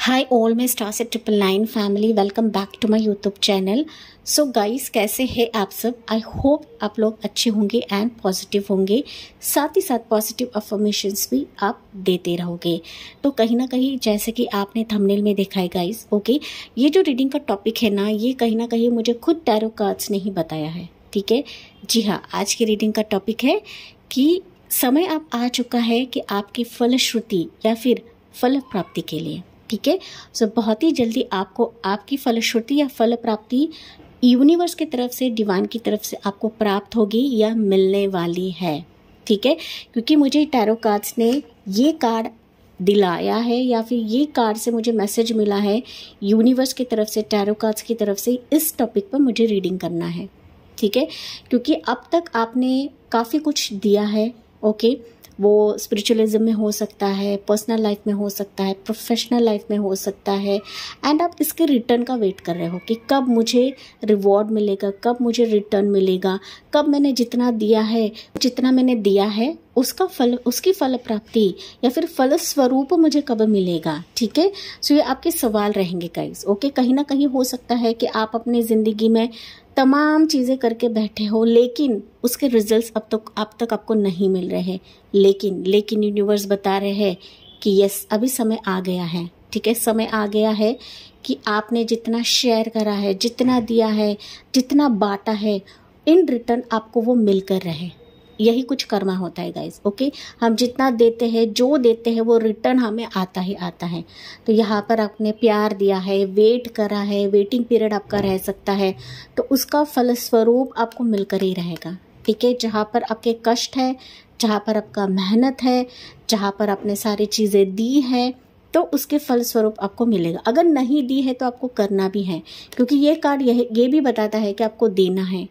हाय all मे star से triple nine family welcome back to my YouTube channel so guys कैसे हैं आप सब आई होप आप लोग अच्छे होंगे एंड पॉजिटिव होंगे साथ ही साथ पॉजिटिव अफर्मेशंस भी आप देते रहोगे तो कहीं ना कहीं जैसे कि आपने थंबनेल में देखा है गाइस ओके ये जो रीडिंग का टॉपिक है ना ये कहीं ना कहीं मुझे खुद टैरो कार्ड्स ने ही बताया है ठीक है जी हाँ आज की रीडिंग का टॉपिक है कि समय आप आ चुका है कि आपकी फलश्रुति या फिर फल प्राप्ति के लिए ठीक है सो बहुत ही जल्दी आपको आपकी फलश्रुति या फल प्राप्ति यूनिवर्स की तरफ से डिवाइन की तरफ से आपको प्राप्त होगी या मिलने वाली है ठीक है क्योंकि मुझे टैरो कार्ड्स ने ये कार्ड दिलाया है या फिर ये कार्ड से मुझे मैसेज मिला है यूनिवर्स की तरफ से टैरो कार्ड्स की तरफ से इस टॉपिक पर मुझे रीडिंग करना है ठीक है क्योंकि अब तक आपने काफ़ी कुछ दिया है ओके okay? वो स्पिरिचुअलिज्म में हो सकता है पर्सनल लाइफ में हो सकता है प्रोफेशनल लाइफ में हो सकता है एंड आप इसके रिटर्न का वेट कर रहे हो कि कब मुझे रिवॉर्ड मिलेगा कब मुझे रिटर्न मिलेगा कब मैंने जितना दिया है जितना मैंने दिया है उसका फल उसकी फल प्राप्ति या फिर फल स्वरूप मुझे कब मिलेगा ठीक है सो ये आपके सवाल रहेंगे कई ओके कहीं ना कहीं हो सकता है कि आप अपनी ज़िंदगी में तमाम चीज़ें करके बैठे हो लेकिन उसके रिजल्ट्स अब तक अब तक आपको नहीं मिल रहे लेकिन लेकिन यूनिवर्स बता रहे हैं कि यस अभी समय आ गया है ठीक है समय आ गया है कि आपने जितना शेयर करा है जितना दिया है जितना बांटा है इन रिटर्न आपको वो मिल कर रहे यही कुछ करना होता है गाइज ओके हम जितना देते हैं जो देते हैं वो रिटर्न हमें आता ही आता है तो यहाँ पर आपने प्यार दिया है वेट करा है वेटिंग पीरियड आपका रह सकता है तो उसका फलस्वरूप आपको मिलकर ही रहेगा ठीक है जहाँ पर आपके कष्ट है जहाँ पर आपका मेहनत है जहाँ पर आपने सारी चीज़ें दी है तो उसके फलस्वरूप आपको मिलेगा अगर नहीं दी है तो आपको करना भी है क्योंकि ये कार्ड यह ये भी बताता है कि आपको देना है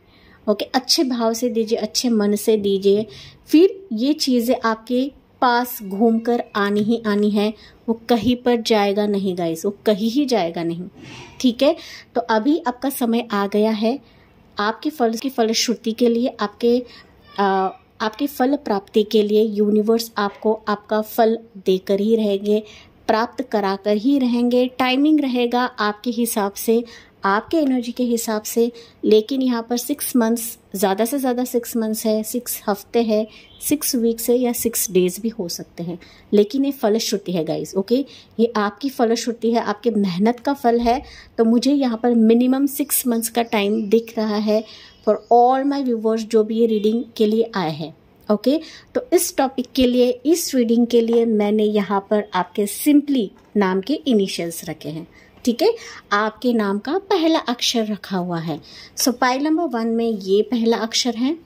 ओके अच्छे भाव से दीजिए अच्छे मन से दीजिए फिर ये चीज़ें आपके पास घूम कर आनी ही आनी है वो कहीं पर जाएगा नहीं गाइस वो कहीं ही जाएगा नहीं ठीक है तो अभी आपका समय आ गया है आपके फल की फलश्रुति के लिए आपके आ, आपके फल प्राप्ति के लिए यूनिवर्स आपको आपका फल देकर ही रहेंगे प्राप्त करा कर ही रहेंगे टाइमिंग रहेगा आपके हिसाब से आपके एनर्जी के हिसाब से लेकिन यहाँ पर सिक्स मंथ्स ज़्यादा से ज़्यादा सिक्स मंथ्स है सिक्स हफ्ते है सिक्स वीक्स है या सिक्स डेज भी हो सकते हैं लेकिन ये फलश्रुति है गाइज ओके ये आपकी फलश्रुति है आपके मेहनत का फल है तो मुझे यहाँ पर मिनिमम सिक्स मंथ्स का टाइम दिख रहा है फॉर ऑल माई व्यूवर्स जो भी ये रीडिंग के लिए आए हैं ओके okay, तो इस टॉपिक के लिए इस रीडिंग के लिए मैंने यहाँ पर आपके सिंपली नाम के इनिशियल्स रखे हैं ठीक है आपके नाम का पहला अक्षर रखा हुआ है सो पाइल नंबर वन में ये पहला अक्षर है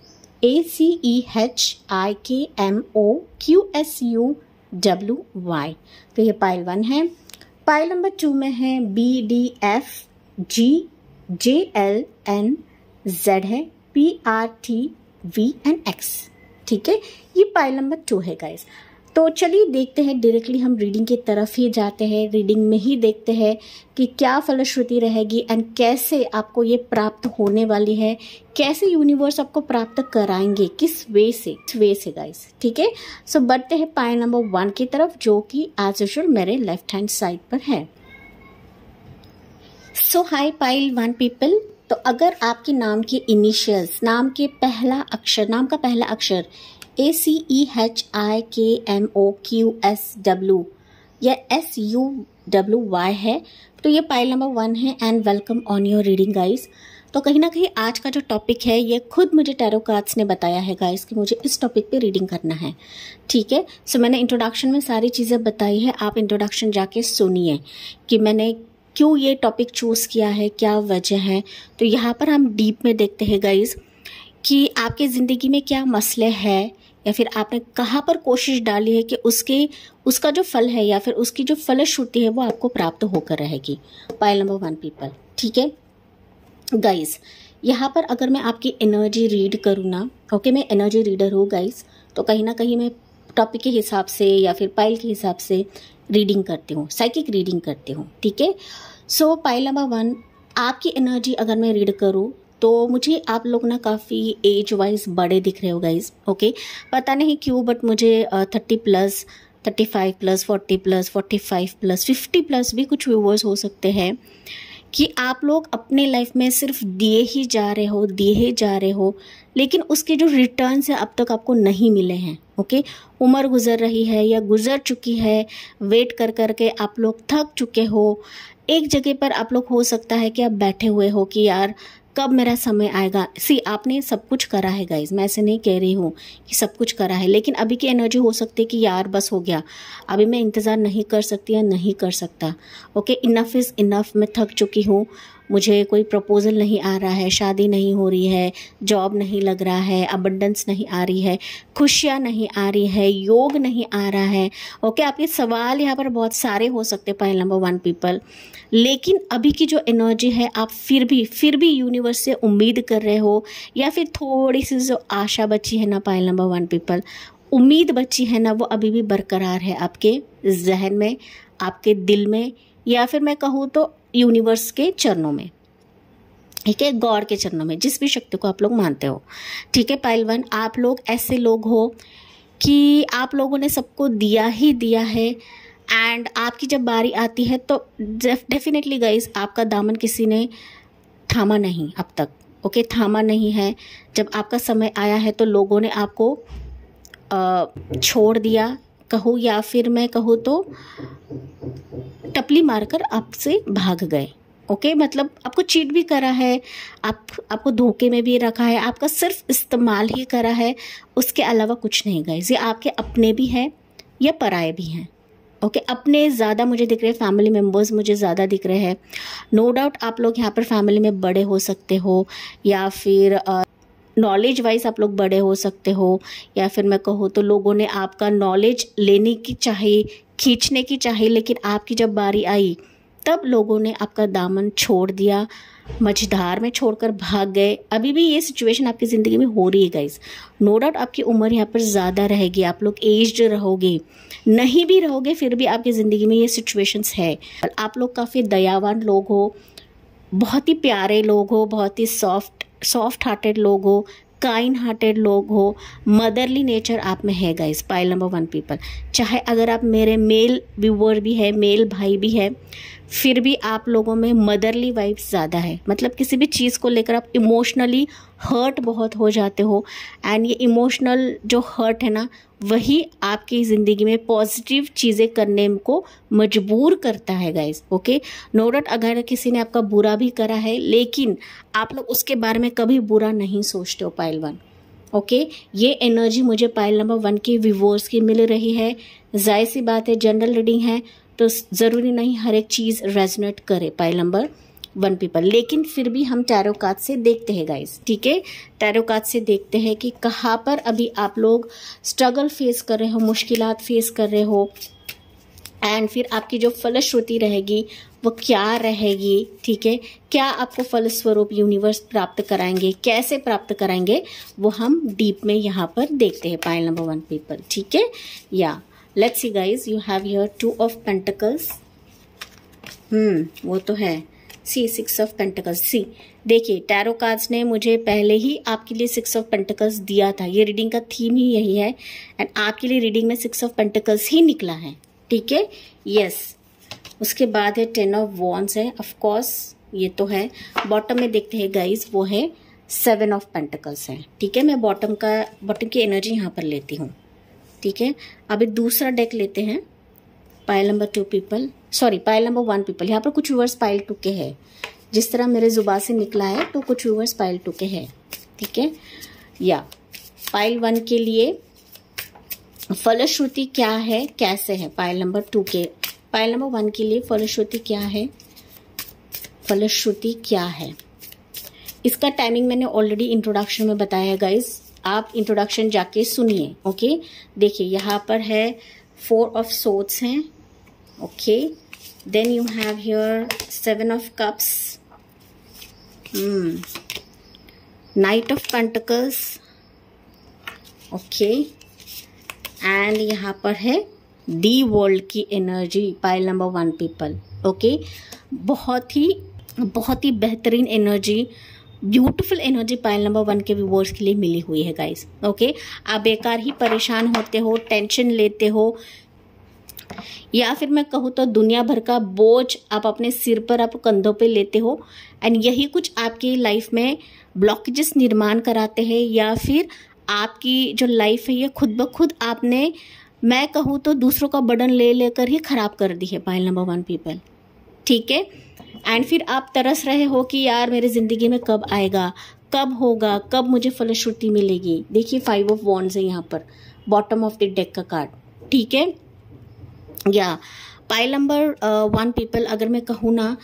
ए सी ई H I K M O Q S U W Y तो ये पाइल वन है पाइल नंबर टू में है B D F G J L N Z है P R T V N X ठीक है ये पाइल नंबर टू है गाइज तो चलिए देखते हैं डायरेक्टली हम रीडिंग की तरफ ही जाते हैं रीडिंग में ही देखते हैं कि क्या फलश्रुति रहेगी एंड कैसे आपको ये प्राप्त होने वाली है कैसे यूनिवर्स आपको प्राप्त कराएंगे किस वे से किस वे से गाइस ठीक है सो बढ़ते हैं पाए नंबर वन की तरफ जो कि एज यूजल मेरे लेफ्ट हैंड साइड पर है so hi pile one people तो अगर आपके नाम के इनिशियल्स नाम के पहला अक्षर नाम का पहला अक्षर ए सी ई H I K M O Q S W या एस यू डब्ल्यू वाई है तो ये पाइल नंबर वन है and welcome on your reading guys तो कहीं ना कहीं आज का जो टॉपिक है ये खुद मुझे टैरो कार्ड्स ने बताया है गाइस कि मुझे इस टॉपिक पे रीडिंग करना है ठीक है सो मैंने इंट्रोडक्शन में सारी चीज़ें बताई है आप इंट्रोडक्शन जाके सुनिए कि मैंने क्यों ये टॉपिक चूज़ किया है क्या वजह है तो यहाँ पर हम डीप में देखते हैं गाइज़ कि आपके ज़िंदगी में क्या मसले हैं या फिर आपने कहाँ पर कोशिश डाली है कि उसके उसका जो फल है या फिर उसकी जो फलश्रुति है वो आपको प्राप्त होकर रहेगी पाइल नंबर वन पीपल ठीक है गाइस यहाँ पर अगर मैं आपकी एनर्जी रीड करूँ ना ओके मैं एनर्जी रीडर हूँ गाइस तो कहीं ना कहीं मैं टॉपिक के हिसाब से या फिर पाइल के हिसाब से रीडिंग करती हूँ साइकिक रीडिंग करती हूँ ठीक है सो पाइल नंबर वन आपकी एनर्जी अगर मैं रीड करूँ तो मुझे आप लोग ना काफ़ी एज वाइज बड़े दिख रहे हो गाइज ओके पता नहीं क्यों बट मुझे thirty plus thirty five plus forty plus forty five plus fifty plus भी कुछ व्यूवर्स हो सकते हैं कि आप लोग अपने लाइफ में सिर्फ दिए ही जा रहे हो दिए ही जा रहे हो लेकिन उसके जो रिटर्न्स हैं अब तक आपको नहीं मिले हैं ओके उम्र गुजर रही है या गुजर चुकी है वेट कर कर के आप लोग थक चुके हो एक जगह पर आप लोग हो सकता है कि आप बैठे हुए हो कि यार कब मेरा समय आएगा सी आपने सब कुछ करा है गाइज मैं ऐसे नहीं कह रही हूँ कि सब कुछ करा है लेकिन अभी की एनर्जी हो सकती है कि यार बस हो गया अभी मैं इंतज़ार नहीं कर सकती या नहीं कर सकता ओके इनफ इज़ इनफ मैं थक चुकी हूँ मुझे कोई प्रपोज़ल नहीं आ रहा है शादी नहीं हो रही है जॉब नहीं लग रहा है अबंडेंस नहीं आ रही है खुशियाँ नहीं आ रही है योग नहीं आ रहा है ओके आपके सवाल यहाँ पर बहुत सारे हो सकते पहले नंबर वन पीपल लेकिन अभी की जो एनर्जी है आप फिर भी फिर भी यूनिवर्स से उम्मीद कर रहे हो या फिर थोड़ी सी जो आशा बची है ना पायल नंबर वन पीपल उम्मीद बची है ना वो अभी भी बरकरार है आपके जहन में आपके दिल में या फिर मैं कहूँ तो यूनिवर्स के चरणों में ठीक है गौर के चरणों में जिस भी शक्ति को आप लोग मानते हो ठीक है वन आप लोग ऐसे लोग हो कि आप लोगों ने सबको दिया ही दिया है एंड आपकी जब बारी आती है तो डेफिनेटली गाइस आपका दामन किसी ने थामा नहीं अब तक ओके थामा नहीं है जब आपका समय आया है तो लोगों ने आपको आ, छोड़ दिया कहूँ या फिर मैं कहूँ तो टपली मारकर आपसे भाग गए ओके okay? मतलब आपको चीट भी करा है आप आपको धोखे में भी रखा है आपका सिर्फ इस्तेमाल ही करा है उसके अलावा कुछ नहीं गए ये आपके अपने भी हैं या पराए भी हैं ओके okay, अपने ज़्यादा मुझे दिख रहे हैं फैमिली मेम्बर्स मुझे ज़्यादा दिख रहे हैं नो डाउट आप लोग यहाँ पर फैमिली में बड़े हो सकते हो या फिर नॉलेज वाइज आप लोग बड़े हो सकते हो या फिर मैं कहूँ तो लोगों ने आपका नॉलेज लेने की चाहे खींचने की चाहे लेकिन आपकी जब बारी आई तब लोगों ने आपका दामन छोड़ दिया मझधार में छोड़कर भाग गए अभी भी ये सिचुएशन आपकी ज़िंदगी में हो रही है गाइज नो डाउट आपकी उम्र यहाँ पर ज़्यादा रहेगी आप लोग एज्ड रहोगे नहीं भी रहोगे फिर भी आपकी ज़िंदगी में ये सिचुएशंस है आप लोग काफ़ी दयावान लोग हो बहुत ही प्यारे लोग हो बहुत ही सॉफ्ट सॉफ्ट हार्टेड लोग हो काइंड हार्टेड लोग हो मदरली नेचर आप में है guys pile number one people चाहे अगर आप मेरे मेल व्यूअर भी है मेल भाई भी है फिर भी आप लोगों में मदरली वाइब्स ज़्यादा है मतलब किसी भी चीज़ को लेकर आप इमोशनली हर्ट बहुत हो जाते हो एंड ये इमोशनल जो हर्ट है ना वही आपकी ज़िंदगी में पॉजिटिव चीज़ें करने को मजबूर करता है गाइज ओके नो डाउट अगर किसी ने आपका बुरा भी करा है लेकिन आप लोग उसके बारे में कभी बुरा नहीं सोचते हो वन ओके ये एनर्जी मुझे पायल नंबर वन के विवोर्स की मिल रही है जाहिर सी बात है जनरल रीडिंग है तो ज़रूरी नहीं हर एक चीज़ रेजोनेट करे पाइल नंबर वन पीपल लेकिन फिर भी हम टैरो कार्ड से देखते हैं गाइस ठीक है टैरो कार्ड से देखते हैं कि कहाँ पर अभी आप लोग स्ट्रगल फेस कर रहे हो मुश्किल फेस कर रहे हो एंड फिर आपकी जो फलश्रुति रहेगी वो क्या रहेगी ठीक है क्या आपको फलस्वरूप यूनिवर्स प्राप्त कराएंगे कैसे प्राप्त कराएंगे वो हम डीप में यहाँ पर देखते हैं पायल नंबर वन पीपल ठीक है या let's you guys you have your two of pentacles hmm वो तो है see six of pentacles see देखिए टैरो कार्ड्स ने मुझे पहले ही आपके लिए सिक्स ऑफ पेंटिकल्स दिया था ये रीडिंग का थीम ही यही है एंड आपके लिए रीडिंग में सिक्स ऑफ पेंटिकल्स ही निकला है ठीक है यस उसके बाद है टेन ऑफ वॉन्स है ऑफकोर्स ये तो है बॉटम में देखते हैं गाइज वो है सेवन ऑफ पेंटिकल्स है ठीक है मैं बॉटम का बॉटम की एनर्जी यहाँ पर लेती हूँ ठीक है अभी दूसरा डेक लेते हैं pile number two people sorry pile number one people यहाँ पर कुछ व्यूवर्स पायल टू के है जिस तरह मेरे जुबा से निकला है तो कुछ व्यूवर्स पायल टू के है ठीक है या पायल वन के लिए फलश्रुति क्या है कैसे है पायल नंबर टू के पायल नंबर वन के लिए फलश्रुति क्या है फलश्रुति क्या है इसका टाइमिंग मैंने ऑलरेडी इंट्रोडक्शन में बताया गाइज आप इंट्रोडक्शन जाके सुनिए ओके देखिए यहाँ पर है फोर ऑफ सोट्स हैं okay then you have here seven of cups knight of pentacles okay and यहाँ पर है दी वर्ल्ड की energy pile number one people okay बहुत ही बहुत ही बेहतरीन energy beautiful energy pile number one के व्यूवर्स के लिए मिली हुई है गाइस ओके आप बेकार ही परेशान होते हो टेंशन लेते हो या फिर मैं कहूँ तो दुनिया भर का बोझ आप अपने सिर पर आप कंधों पे लेते हो एंड यही कुछ आपकी लाइफ में ब्लॉकेजेस निर्माण कराते हैं या फिर आपकी जो लाइफ है ये खुद ब खुद आपने मैं कहूँ तो दूसरों का बर्डन ले लेकर ही ख़राब कर दी है पायल नंबर वन पीपल ठीक है एंड फिर आप तरस रहे हो कि यार मेरे ज़िंदगी में कब आएगा कब होगा कब मुझे फलश्रुति मिलेगी देखिए फाइव ऑफ वॉन्ड्स है यहाँ पर बॉटम ऑफ द डेक का कार्ड ठीक है या पाइल नंबर वन पीपल अगर मैं कहूँ ना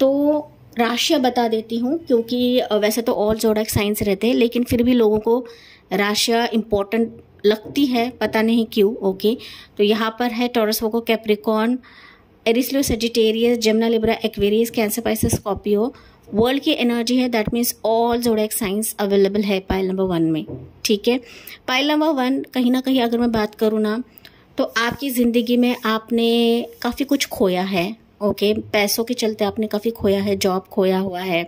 तो राशियाँ बता देती हूँ क्योंकि uh, वैसे तो ऑल जोड़ा साइंस रहते हैं लेकिन फिर भी लोगों को राशिया इम्पोर्टेंट लगती है पता नहीं क्यों ओके तो यहाँ पर है टोरसवो को कैप्रिकॉन एरिस्लो सेजिटेरियस जमना Libra Aquarius Cancer Pisces Scorpio world की एनर्जी है दैट मीन्स ऑल एक साइंस अवेलेबल है पाइल नंबर वन में ठीक है पाइल नंबर वन कहीं ना कहीं अगर मैं बात करूँ ना तो आपकी ज़िंदगी में आपने काफ़ी कुछ खोया है ओके okay, पैसों के चलते आपने काफ़ी खोया है जॉब खोया हुआ है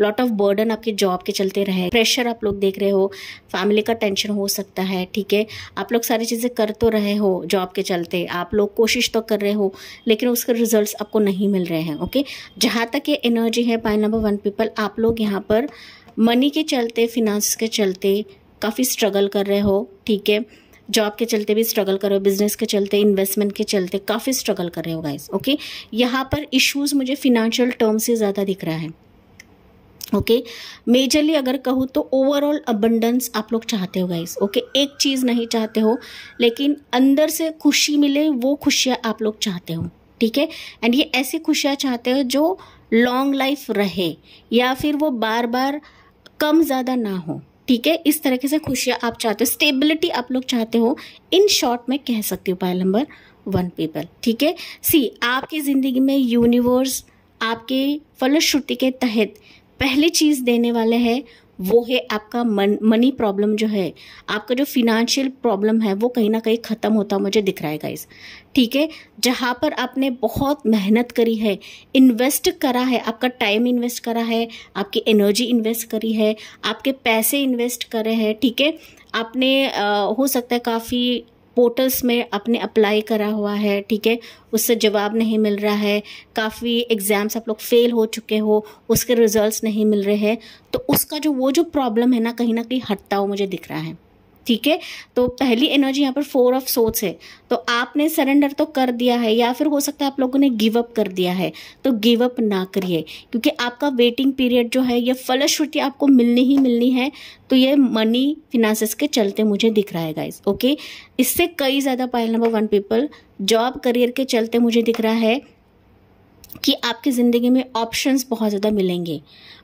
लॉट ऑफ बर्डन आपके जॉब के चलते रहे प्रेशर आप लोग देख रहे हो फैमिली का टेंशन हो सकता है ठीक है आप लोग सारी चीज़ें कर तो रहे हो जॉब के चलते आप लोग कोशिश तो कर रहे हो लेकिन उसके रिजल्ट्स आपको नहीं मिल रहे हैं ओके okay? जहाँ तक ये एनर्जी है पाइन नंबर वन पीपल आप लोग यहाँ पर मनी के चलते फिनांस के चलते काफ़ी स्ट्रगल कर रहे हो ठीक है जॉब के चलते भी स्ट्रगल कर रहे हो बिजनेस के चलते इन्वेस्टमेंट के चलते काफ़ी स्ट्रगल कर रहे हो गाइज ओके यहाँ पर इश्यूज़ मुझे फिनेंशियल टर्म से ज़्यादा दिख रहा है ओके okay? मेजरली अगर कहूँ तो ओवरऑल अबंडेंस आप लोग चाहते हो गाइस ओके okay? एक चीज़ नहीं चाहते हो लेकिन अंदर से खुशी मिले वो खुशियाँ आप लोग चाहते हो ठीक है एंड ये ऐसी खुशियाँ चाहते हो जो लॉन्ग लाइफ रहे या फिर वो बार बार कम ज़्यादा ना हो ठीक है इस तरीके से खुशियाँ आप चाहते हो स्टेबिलिटी आप लोग चाहते हो इन शॉर्ट में कह सकती हूँ पायल नंबर वन पीपल ठीक है सी आपकी ज़िंदगी में यूनिवर्स आपके फलश्रुति के तहत पहली चीज़ देने वाले है वो है आपका मन मनी प्रॉब्लम जो है आपका जो फिनेंशियल प्रॉब्लम है वो कहीं ना कहीं ख़त्म होता मुझे दिख रहा है गाइस ठीक है जहाँ पर आपने बहुत मेहनत करी है इन्वेस्ट करा है आपका टाइम इन्वेस्ट करा है आपकी एनर्जी इन्वेस्ट करी है आपके पैसे इन्वेस्ट करे हैं ठीक है ठीके? आपने आ, हो सकता है काफ़ी पोर्टल्स में आपने अप्लाई करा हुआ है ठीक है उससे जवाब नहीं मिल रहा है काफ़ी एग्ज़ाम्स आप लोग फेल हो चुके हो उसके रिजल्ट्स नहीं मिल रहे हैं तो उसका जो वो जो प्रॉब्लम है ना कहीं ना कहीं हटता हुआ मुझे दिख रहा है ठीक है तो पहली एनर्जी यहाँ पर फोर ऑफ सोच है तो आपने सरेंडर तो कर दिया है या फिर हो सकता है आप लोगों ने गिव अप कर दिया है तो गिव अप ना करिए क्योंकि आपका वेटिंग पीरियड जो है ये फलश्रुति आपको मिलनी ही मिलनी है तो ये मनी फिनांसिस के चलते मुझे दिख रहा है गाइज ओके इससे कई ज़्यादा pile number one people job career के चलते मुझे दिख रहा है कि आपकी ज़िंदगी में ऑप्शंस बहुत ज़्यादा मिलेंगे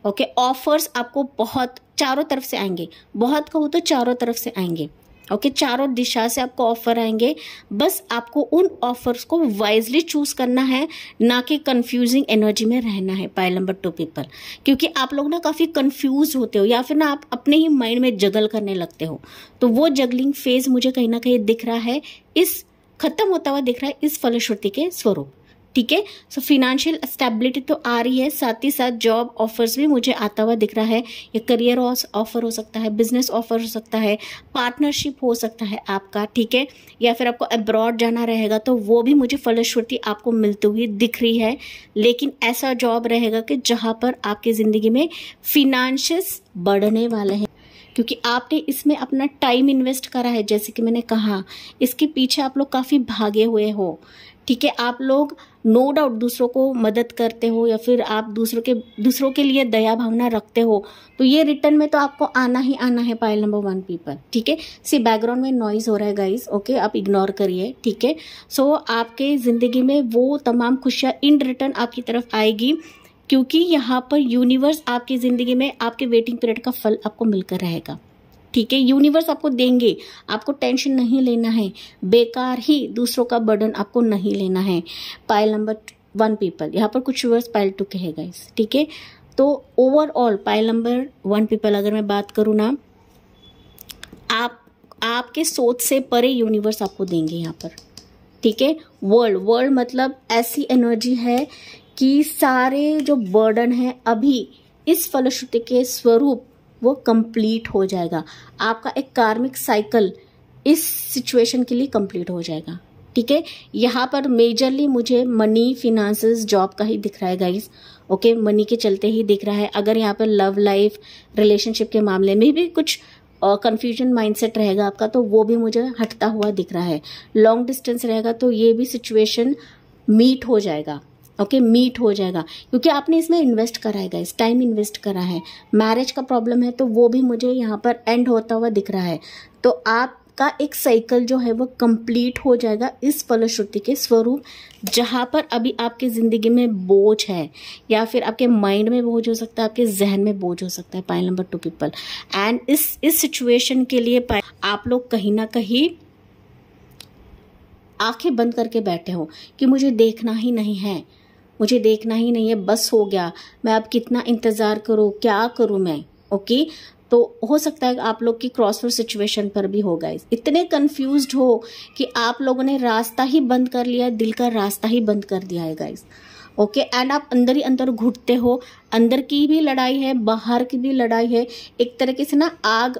ओके ऑफर्स आपको बहुत चारों तरफ से आएंगे बहुत कहूँ तो चारों तरफ से आएंगे ओके okay, चारों दिशा से आपको ऑफर आएंगे बस आपको उन ऑफर्स को वाइजली चूज करना है ना कि कंफ्यूजिंग एनर्जी में रहना है पाइल नंबर टू पीपल क्योंकि आप लोग ना काफ़ी कंफ्यूज होते हो या फिर ना आप अपने ही माइंड में जगल करने लगते हो तो वो जगलिंग फेज मुझे कहीं ना कहीं दिख रहा है इस खत्म होता हुआ दिख रहा है इस फलश्रुति के स्वरूप ठीक है सो फिनेंशियल स्टेबिलिटी तो आ रही है साथ ही साथ जॉब ऑफर्स भी मुझे आता हुआ दिख रहा है या करियर ऑफर हो सकता है बिजनेस ऑफर हो सकता है पार्टनरशिप हो सकता है आपका ठीक है या फिर आपको अब्रॉड जाना रहेगा तो वो भी मुझे फलश्रुति आपको मिलती हुई दिख रही है लेकिन ऐसा जॉब रहेगा कि जहाँ पर आपकी ज़िंदगी में फिनांशियस बढ़ने वाले हैं क्योंकि आपने इसमें अपना टाइम इन्वेस्ट करा है जैसे कि मैंने कहा इसके पीछे आप लोग काफ़ी भागे हुए हो ठीक है आप लोग नो डाउट दूसरों को मदद करते हो या फिर आप दूसरों के दूसरों के लिए दया भावना रखते हो तो ये रिटर्न में तो आपको आना ही आना है पाइल नंबर वन पीपल ठीक है सी बैकग्राउंड में नॉइज हो रहा है गाइज ओके आप इग्नोर करिए ठीक है सो आपके ज़िंदगी में वो तमाम खुशियाँ इन रिटर्न आपकी तरफ आएगी क्योंकि यहाँ पर यूनिवर्स आपकी ज़िंदगी में आपके वेटिंग पीरियड का फल आपको मिलकर रहेगा ठीक है यूनिवर्स आपको देंगे आपको टेंशन नहीं लेना है बेकार ही दूसरों का बर्डन आपको नहीं लेना है पायल नंबर वन पीपल यहाँ पर कुछ वर्ड्स पायल टू के है ठीक है तो overall pile number one people अगर मैं बात करूँ ना आप आपके सोच से परे यूनिवर्स आपको देंगे यहाँ पर ठीक है वर्ल्ड वर्ल्ड मतलब ऐसी एनर्जी है कि सारे जो बर्डन है अभी इस फलश्रुति के स्वरूप वो कंप्लीट हो जाएगा आपका एक कार्मिक साइकिल इस सिचुएशन के लिए कंप्लीट हो जाएगा ठीक है यहाँ पर मेजरली मुझे मनी फिनांसेस जॉब का ही दिख रहा है गाइज ओके मनी के चलते ही दिख रहा है अगर यहाँ पर लव लाइफ रिलेशनशिप के मामले में भी कुछ कन्फ्यूजन माइंडसेट रहेगा आपका तो वो भी मुझे हटता हुआ दिख रहा है लॉन्ग डिस्टेंस रहेगा तो ये भी सिचुएशन मीट हो जाएगा ओके okay, मीट हो जाएगा क्योंकि आपने इसमें इन्वेस्ट करा है इस टाइम इन्वेस्ट करा है मैरिज का प्रॉब्लम है तो वो भी मुझे यहाँ पर एंड होता हुआ दिख रहा है तो आप का एक साइकिल जो है वो कंप्लीट हो जाएगा इस फलश्रुति के स्वरूप जहाँ पर अभी आपकी ज़िंदगी में बोझ है या फिर आपके माइंड में बोझ हो सकता है आपके जहन में बोझ हो सकता है pile number two people and इस इस सिचुएशन के लिए आप लोग कहीं ना कहीं आंखें बंद करके बैठे हो कि मुझे देखना ही नहीं है मुझे देखना ही नहीं है बस हो गया मैं अब कितना इंतज़ार करूँ क्या करूँ मैं ओके तो हो सकता है आप लोग की क्रॉसफोर सिचुएशन पर भी हो गए इतने कंफ्यूज हो कि आप लोगों ने रास्ता ही बंद कर लिया दिल का रास्ता ही बंद कर दिया है गाइज ओके एंड आप अंदर ही अंदर घुटते हो अंदर की भी लड़ाई है बाहर की भी लड़ाई है एक तरीके से ना आग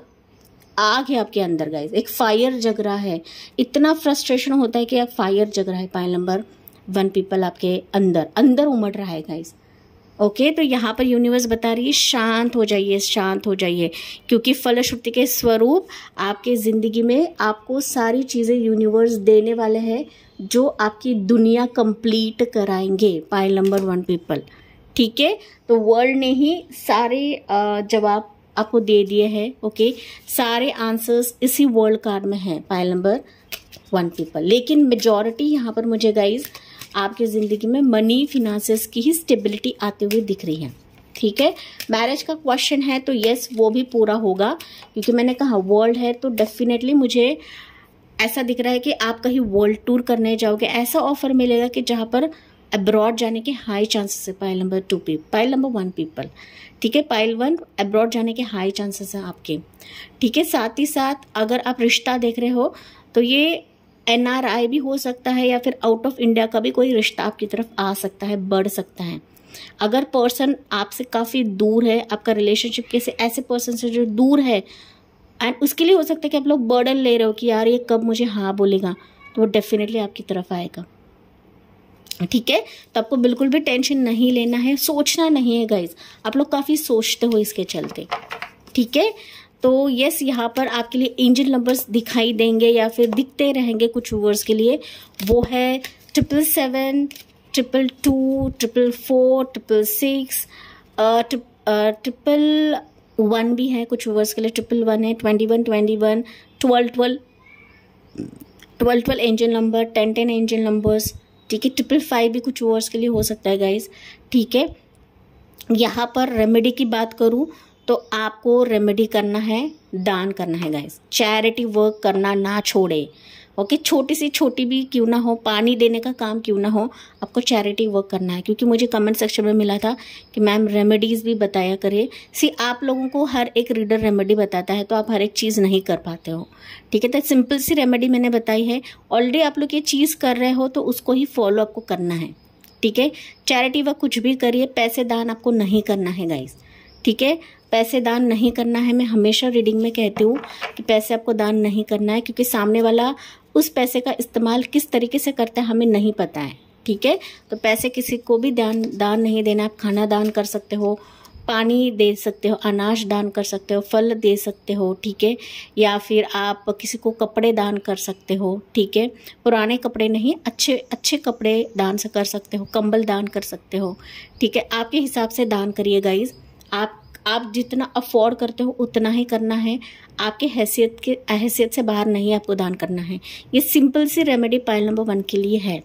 आग है आपके अंदर गाइज एक फायर जग रहा है इतना फ्रस्ट्रेशन होता है कि आप फायर जग रहा है पाइल नंबर वन पीपल आपके अंदर अंदर उमड़ रहा है गाइस ओके okay, तो यहाँ पर यूनिवर्स बता रही है शांत हो जाइए शांत हो जाइए क्योंकि फलश्रुति के स्वरूप आपके ज़िंदगी में आपको सारी चीज़ें यूनिवर्स देने वाले हैं जो आपकी दुनिया कंप्लीट कराएंगे पाइल नंबर वन पीपल ठीक है तो वर्ल्ड ने ही सारे जवाब आपको दे दिए हैं ओके सारे आंसर्स इसी वर्ल्ड कार्ड में हैं पाइल नंबर वन पीपल लेकिन मेजॉरिटी यहाँ पर मुझे गाइज़ आपकी ज़िंदगी में मनी फिनांसेस की ही स्टेबिलिटी आते हुए दिख रही है ठीक है मैरिज का क्वेश्चन है तो यस वो भी पूरा होगा क्योंकि मैंने कहा वर्ल्ड है तो डेफिनेटली मुझे ऐसा दिख रहा है कि आप कहीं वर्ल्ड टूर करने जाओगे ऐसा ऑफर मिलेगा कि जहाँ पर अब्रॉड जाने के हाई चांसेस है pile number two P pile number one people ठीक है पाइल वन अब्रॉड जाने के हाई चांसेस हैं आपके ठीक है साथ ही साथ अगर आप रिश्ता देख रहे हो तो ये एनआरआई भी हो सकता है या फिर आउट ऑफ इंडिया का भी कोई रिश्ता आपकी तरफ आ सकता है बढ़ सकता है अगर पर्सन आपसे काफ़ी दूर है आपका रिलेशनशिप किसी ऐसे पर्सन से जो दूर है एंड उसके लिए हो सकता है कि आप लोग बर्डन ले रहे हो कि यार ये कब मुझे हाँ बोलेगा तो वो डेफिनेटली आपकी तरफ आएगा ठीक है तो आपको बिल्कुल भी टेंशन नहीं लेना है सोचना नहीं है गाइज आप लोग काफ़ी सोचते हो इसके चलते ठीक है तो यस यहाँ पर आपके लिए एंजल नंबर्स दिखाई देंगे या फिर दिखते रहेंगे कुछ व्यूवर्स के लिए वो है triple seven triple two triple four triple six triple one भी है कुछ व्यूवर्स के लिए ट्रिपल वन है twenty one twenty one twelve twelve twelve twelve angel number ten ten angel numbers ठीक है ट्रिपल फाइव भी कुछ वर्ड्स के लिए हो सकता है गाइज ठीक है यहाँ पर रेमेडी की बात करूँ तो आपको रेमेडी करना है दान करना है गाइस चैरिटी वर्क करना ना छोड़े ओके छोटी सी छोटी भी क्यों ना हो पानी देने का काम क्यों ना हो आपको चैरिटी वर्क करना है क्योंकि मुझे कमेंट सेक्शन में मिला था कि मैम रेमेडीज़ भी बताया करे सी आप लोगों को हर एक रीडर रेमेडी बताता है तो आप हर एक चीज़ नहीं कर पाते हो ठीक है तो सिंपल सी रेमेडी मैंने बताई है ऑलरेडी आप लोग ये चीज़ कर रहे हो तो उसको ही फॉलो आपको करना है ठीक है चैरिटी वर्क कुछ भी करिए पैसे दान आपको नहीं करना है गाइज़ ठीक है पैसे दान नहीं करना है मैं हमेशा रीडिंग में कहती हूँ कि पैसे आपको दान नहीं करना है क्योंकि सामने वाला उस पैसे का इस्तेमाल किस तरीके से करता है हमें नहीं पता है ठीक है तो पैसे किसी को भी दान दान नहीं देना आप खाना दान कर सकते हो पानी दे सकते हो अनाज दान कर सकते हो फल दे सकते हो ठीक है या फिर आप किसी को कपड़े दान कर सकते हो ठीक है पुराने कपड़े नहीं अच्छे अच्छे कपड़े दान से कर सकते हो कंबल दान कर सकते हो ठीक है आपके हिसाब से दान करिए गाइज़ आप आप जितना अफोर्ड करते हो उतना ही करना है आपके हैसियत के हैसियत से बाहर नहीं आपको दान करना है ये सिंपल सी रेमेडी पाइल नंबर वन के लिए है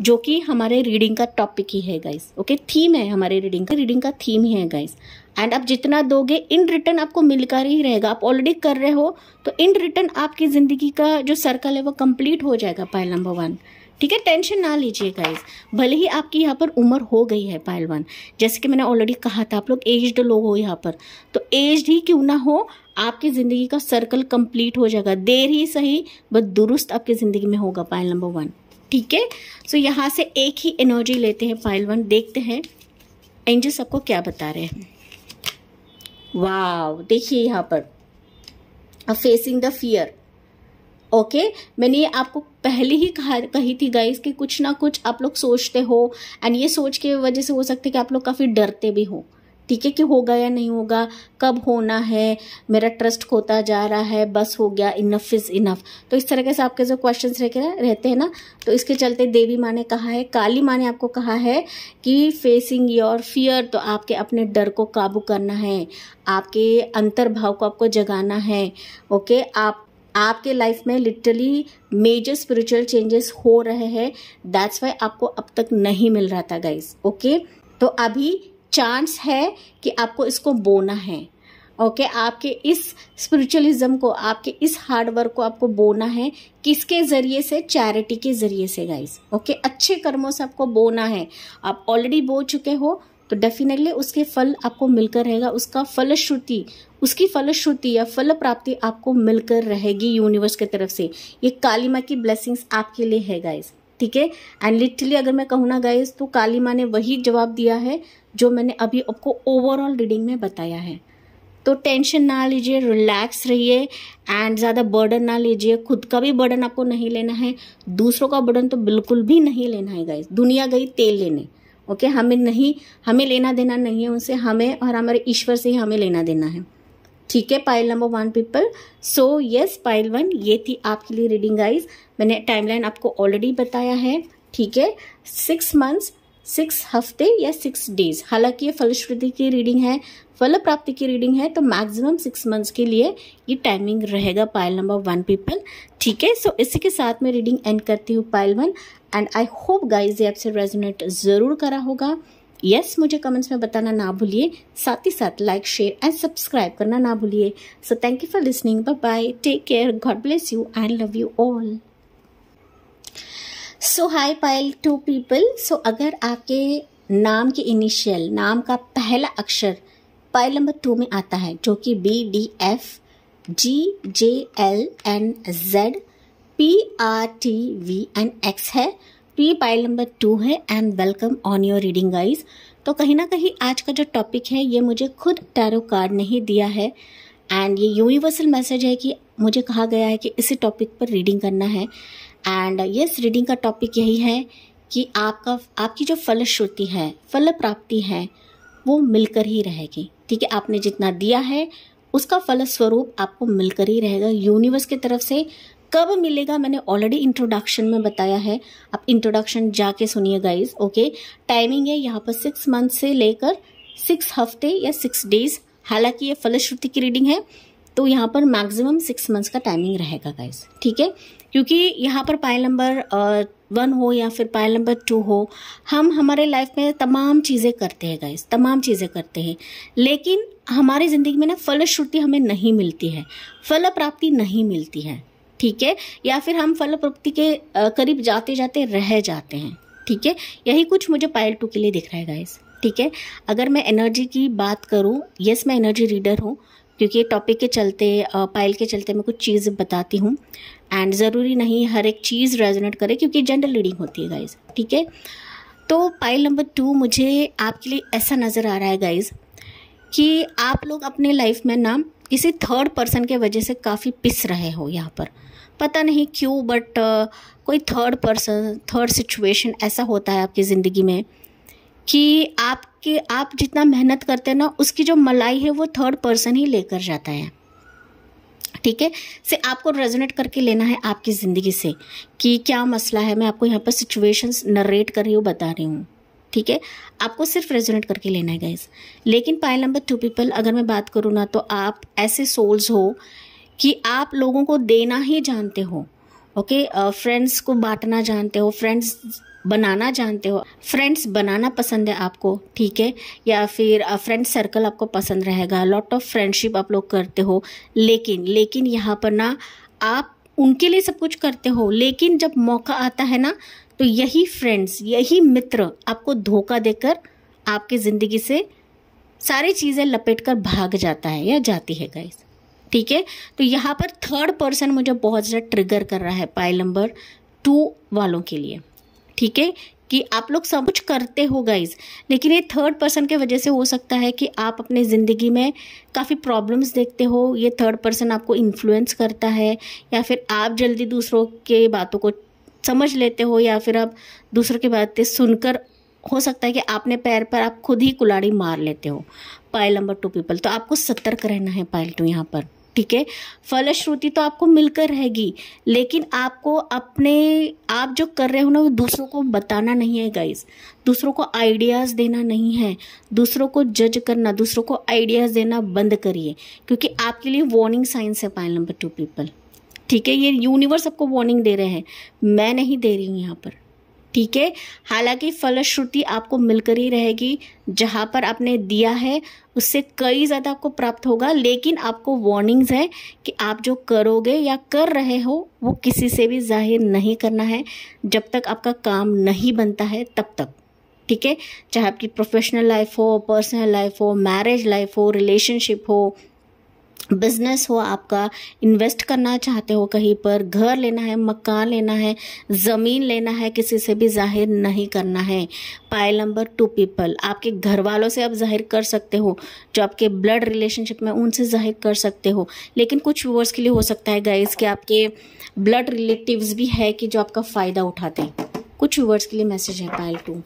जो कि हमारे रीडिंग का टॉपिक ही है गाइस ओके थीम है हमारे रीडिंग का रीडिंग का थीम ही है गाइस एंड आप जितना दोगे इन रिटर्न आपको मिलकर ही रहेगा आप ऑलरेडी कर रहे हो तो इन रिटर्न आपकी ज़िंदगी का जो सर्कल है वो कंप्लीट हो जाएगा पाइल नंबर वन ठीक है टेंशन ना लीजिए गाइज भले ही आपकी यहाँ पर उम्र हो गई है पायलवान जैसे कि मैंने ऑलरेडी कहा था आप लोग एज्ड लोग हो यहाँ पर तो एज्ड ही क्यों ना हो आपकी ज़िंदगी का सर्कल कंप्लीट हो जाएगा देर ही सही बस दुरुस्त आपकी ज़िंदगी में होगा पायल नंबर वन ठीक है सो यहाँ से एक ही एनर्जी लेते हैं पायल वन देखते हैं एंजल आपको क्या बता रहे हैं वाह देखिए यहाँ पर फेसिंग द फियर ओके मैंने मैंने आपको पहले ही कहा कही थी गाइस कि कुछ ना कुछ आप लोग सोचते हो एंड ये सोच के वजह से हो सकता है कि आप लोग काफ़ी डरते भी हो ठीक है कि होगा या नहीं होगा कब होना है मेरा ट्रस्ट खोता जा रहा है बस हो गया इनफ इज इनफ तो इस तरह से आपके जो क्वेश्चन रहते हैं ना तो इसके चलते देवी माँ ने कहा है काली माँ ने आपको कहा है कि फेसिंग योर फियर तो आपके अपने डर को काबू करना है आपके अंतर्भाव को आपको जगाना है ओके आप आपके लाइफ में लिटरली मेजर स्पिरिचुअल चेंजेस हो रहे हैं दैट्स वाई आपको अब तक नहीं मिल रहा था गाइज ओके okay? तो अभी चांस है कि आपको इसको बोना है ओके okay, आपके इस स्पिरिचुअलिज्म को आपके इस हार्डवर्क को आपको बोना है किसके जरिए से चैरिटी के जरिए से गाइज ओके okay? अच्छे कर्मों से आपको बोना है आप ऑलरेडी बो चुके हो तो डेफिनेटली उसके फल आपको मिलकर रहेगा उसका फलश्रुति उसकी फलश्रुति या फल प्राप्ति आपको मिलकर रहेगी यूनिवर्स की तरफ से ये काली माँ की ब्लेसिंग्स आपके लिए है गाइज ठीक है एंड लिटरली अगर मैं कहूँ ना गाइज तो काली माँ ने वही जवाब दिया है जो मैंने अभी आपको ओवरऑल रीडिंग में बताया है तो टेंशन ना लीजिए रिलैक्स रहिए एंड ज़्यादा बर्डन ना लीजिए खुद का भी बर्डन आपको नहीं लेना है दूसरों का बर्डन तो बिल्कुल भी नहीं लेना है गाइज दुनिया गई तेल लेने ओके okay? हमें नहीं हमें लेना देना नहीं है उनसे हमें और हमारे ईश्वर से ही हमें लेना देना है ठीक है pile number one people so yes pile one ये थी आपके लिए रीडिंग गाइज मैंने टाइमलाइन आपको ऑलरेडी बताया है ठीक है सिक्स मंथ्स सिक्स हफ्ते या सिक्स डेज हालांकि ये फलश्रुति की रीडिंग है फल प्राप्ति की रीडिंग है तो मैक्सिमम सिक्स मंथ्स के लिए ये टाइमिंग रहेगा पायल नंबर वन पीपल ठीक है सो इसी के साथ मैं रीडिंग एंड करती हूँ pile one and I hope guys ये आपसे रेजोनेट ज़रूर करा होगा यस yes, मुझे कमेंट्स में बताना ना भूलिए साथ ही साथ लाइक शेयर एंड सब्सक्राइब करना ना भूलिए so thank you for listening bye bye take care God bless you and love you all so hi pile two people so अगर आपके नाम के इनिशियल नाम का पहला अक्षर पाइल नंबर टू में आता है जो कि B D F G J L N Z P R T V and X है प्री पाइल नंबर टू है and welcome on your reading guys तो कहीं ना कहीं आज का जो टॉपिक है ये मुझे खुद टैरो कार्ड नहीं दिया है एंड ये यूनिवर्सल मैसेज है कि मुझे कहा गया है कि इसी टॉपिक पर रीडिंग करना है एंड यस रीडिंग का टॉपिक यही है कि आपका आपकी जो फलश्रुति है फल प्राप्ति है वो मिलकर ही रहेगी ठीक है आपने जितना दिया है उसका फलस्वरूप आपको मिलकर ही रहेगा यूनिवर्स की तरफ से कब मिलेगा मैंने ऑलरेडी इंट्रोडक्शन में बताया है आप इंट्रोडक्शन जाके सुनिए गाइज ओके टाइमिंग है यहाँ पर सिक्स मंथ से लेकर सिक्स हफ्ते या सिक्स डेज हालांकि ये फलश्रुति की रीडिंग है तो यहाँ पर मैक्सिमम सिक्स मंथ्स का टाइमिंग रहेगा गाइज ठीक है क्योंकि यहाँ पर पायल नंबर वन हो या फिर पायल नंबर टू हो हम हमारे लाइफ में तमाम चीज़ें करते हैं गाइज़ तमाम चीज़ें करते हैं लेकिन हमारी ज़िंदगी में ना फलश्रुति हमें नहीं मिलती है फल प्राप्ति नहीं मिलती है ठीक है या फिर हम फल प्रवृत्ति के करीब जाते जाते रह जाते हैं ठीक है यही कुछ मुझे पायल टू के लिए दिख रहा है गाइस ठीक है अगर मैं एनर्जी की बात करूँ यस मैं एनर्जी रीडर हूँ क्योंकि टॉपिक के चलते पायल के चलते मैं कुछ चीज़ बताती हूँ एंड ज़रूरी नहीं हर एक चीज़ रेजोनेट करे क्योंकि जनरल रीडिंग होती है गाइज ठीक है तो पाइल नंबर टू मुझे आपके लिए ऐसा नज़र आ रहा है गाइज कि आप लोग अपने लाइफ में ना किसी थर्ड पर्सन के वजह से काफ़ी पिस रहे हो यहाँ पर पता नहीं क्यों बट uh, कोई थर्ड पर्सन थर्ड सिचुएशन ऐसा होता है आपकी ज़िंदगी में कि आपके आप जितना मेहनत करते हैं ना उसकी जो मलाई है वो थर्ड पर्सन ही लेकर जाता है ठीक है से आपको रेजोनेट करके लेना है आपकी ज़िंदगी से कि क्या मसला है मैं आपको यहाँ पर सिचुएशंस नरेट कर रही हूँ बता रही हूँ ठीक है आपको सिर्फ रेजोनेट करके लेना है गाइज लेकिन पाइल नंबर टू पीपल अगर मैं बात करूँ ना तो आप ऐसे सोल्स हो कि आप लोगों को देना ही जानते हो ओके फ्रेंड्स को बांटना जानते हो फ्रेंड्स बनाना जानते हो फ्रेंड्स बनाना पसंद है आपको ठीक है या फिर फ्रेंड सर्कल आपको पसंद रहेगा लॉट ऑफ फ्रेंडशिप आप लोग करते हो लेकिन लेकिन यहाँ पर ना आप उनके लिए सब कुछ करते हो लेकिन जब मौका आता है ना तो यही फ्रेंड्स यही मित्र आपको धोखा देकर आपकी ज़िंदगी से सारी चीज़ें लपेट कर भाग जाता है या जाती है गाइस ठीक है तो यहाँ पर थर्ड पर्सन मुझे बहुत ज़्यादा ट्रिगर कर रहा है पाइल नंबर टू वालों के लिए ठीक है कि आप लोग सब कुछ करते हो गाइज लेकिन ये थर्ड पर्सन के वजह से हो सकता है कि आप अपने ज़िंदगी में काफ़ी प्रॉब्लम्स देखते हो ये थर्ड पर्सन आपको इन्फ्लुएंस करता है या फिर आप जल्दी दूसरों के बातों को समझ लेते हो या फिर आप दूसरों की बातें सुनकर हो सकता है कि आपने पैर पर आप खुद ही कुलाड़ी मार लेते हो पायल नंबर टू पीपल तो आपको सतर्क रहना है पायल टू यहाँ पर ठीक है फलश्रुति तो आपको मिलकर रहेगी लेकिन आपको अपने आप जो कर रहे हो ना वो दूसरों को बताना नहीं है गाइस दूसरों को आइडियाज़ देना नहीं है दूसरों को जज करना दूसरों को आइडियाज़ देना बंद करिए क्योंकि आपके लिए वार्निंग साइंस है पाइल नंबर टू पीपल ठीक है ये यूनिवर्स आपको वार्निंग दे रहे हैं मैं नहीं दे रही हूँ यहाँ पर ठीक है हालांकि फलश्रुति आपको मिलकर ही रहेगी जहाँ पर आपने दिया है उससे कई ज़्यादा आपको प्राप्त होगा लेकिन आपको वार्निंग्स है कि आप जो करोगे या कर रहे हो वो किसी से भी जाहिर नहीं करना है जब तक आपका काम नहीं बनता है तब तक ठीक है चाहे आपकी प्रोफेशनल लाइफ हो पर्सनल लाइफ हो मैरिज लाइफ हो रिलेशनशिप हो बिजनेस हो आपका इन्वेस्ट करना चाहते हो कहीं पर घर लेना है मकान लेना है ज़मीन लेना है किसी से भी जाहिर नहीं करना है पाइल नंबर टू पीपल आपके घर वालों से आप जाहिर कर सकते हो जो आपके ब्लड रिलेशनशिप में उनसे जाहिर कर सकते हो लेकिन कुछ व्यूवर्स के लिए हो सकता है गाइज़ कि आपके ब्लड रिलेटिव्स भी है कि जो आपका फ़ायदा उठाते हैं कुछ व्यूवर्स के लिए मैसेज है पायल टू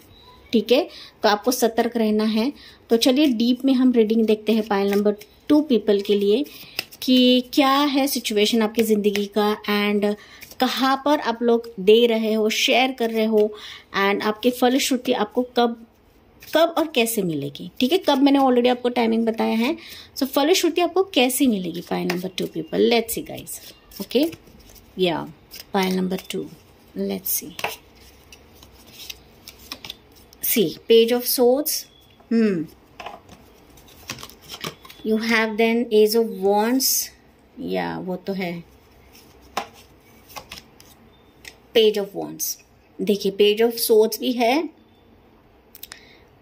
ठीक है तो आपको सतर्क रहना है तो चलिए डीप में हम रीडिंग देखते हैं पायल नंबर टू पीपल के लिए कि क्या है सिचुएशन आपकी ज़िंदगी का एंड कहाँ पर आप लोग दे रहे हो शेयर कर रहे हो एंड आपकी फलश्रुति आपको कब कब और कैसे मिलेगी ठीक है कब मैंने ऑलरेडी आपको टाइमिंग बताया है सो so, फलश्रुति आपको कैसे मिलेगी pile number two people let's see guys okay या pile number two let's see see page of swords hmm you have then ace of wands या वो तो है पेज ऑफ वॉन्ट्स देखिए पेज ऑफ सोच भी है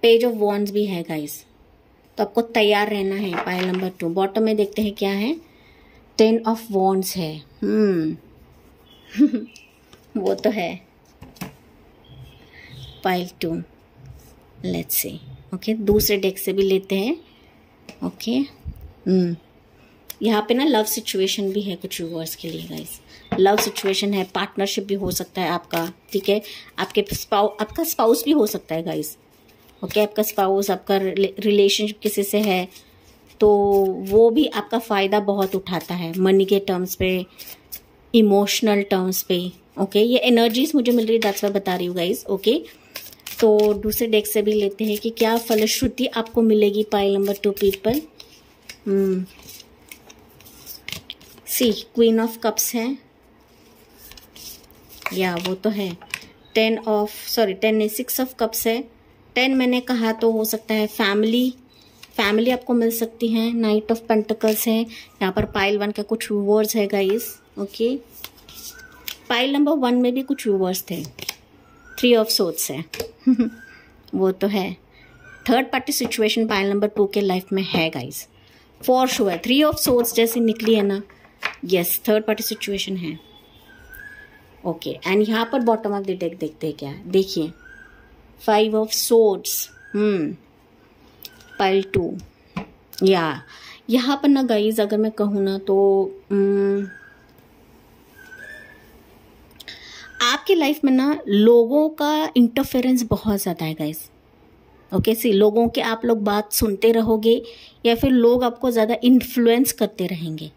पेज ऑफ वॉन्ट्स भी है गाइस तो आपको तैयार रहना है पायल नंबर टू बॉटम में देखते हैं क्या है टेन ऑफ वॉन्ट्स है हम्म वो तो है pile two let's see okay दूसरे डेक से भी लेते हैं ओके hmm. यहाँ पे ना लव सिचुएशन भी है कुछ व्यूवर्स के लिए गाइस लव सिचुएशन है पार्टनरशिप भी हो सकता है आपका ठीक है आपके स्पाउ आपका स्पाउस भी हो सकता है गाइस ओके okay, आपका स्पाउस आपका रिलेशनशिप किसी से है तो वो भी आपका फ़ायदा बहुत उठाता है मनी के टर्म्स पे इमोशनल टर्म्स पे ओके okay? ये एनर्जीज मुझे मिल रही है दैट्स मैं बता रही हूँ गाइज ओके okay? तो दूसरे डेक से भी लेते हैं कि क्या फलश्रुति आपको मिलेगी pile number two people see queen of cups है या वो तो है ten of sorry ten six of cups है टेन मैंने कहा तो हो सकता है फैमिली फैमिली आपको मिल सकती है नाइट ऑफ पेंटिकल्स है यहाँ पर पाइल वन का कुछ वर्ड्स है guys okay pile number one में भी कुछ व्यूवर्स थे थ्री ऑफ सोट्स है वो तो है third party situation pile number two के लाइफ में है गाइज फॉर है थ्री ऑफ सोट्स जैसी निकली है ना यस थर्ड पार्टी सिचुएशन है ओके एंड यहाँ पर बॉटम ऑफ द डेक देखते हैं क्या देखिए five of swords pile two या यहाँ पर ना गाइज अगर मैं कहूँ ना तो hmm, आपके लाइफ में ना लोगों का इंटरफेरेंस बहुत ज़्यादा है गाइस ओके सी लोगों के आप लोग बात सुनते रहोगे या फिर लोग आपको ज़्यादा इन्फ्लुएंस करते रहेंगे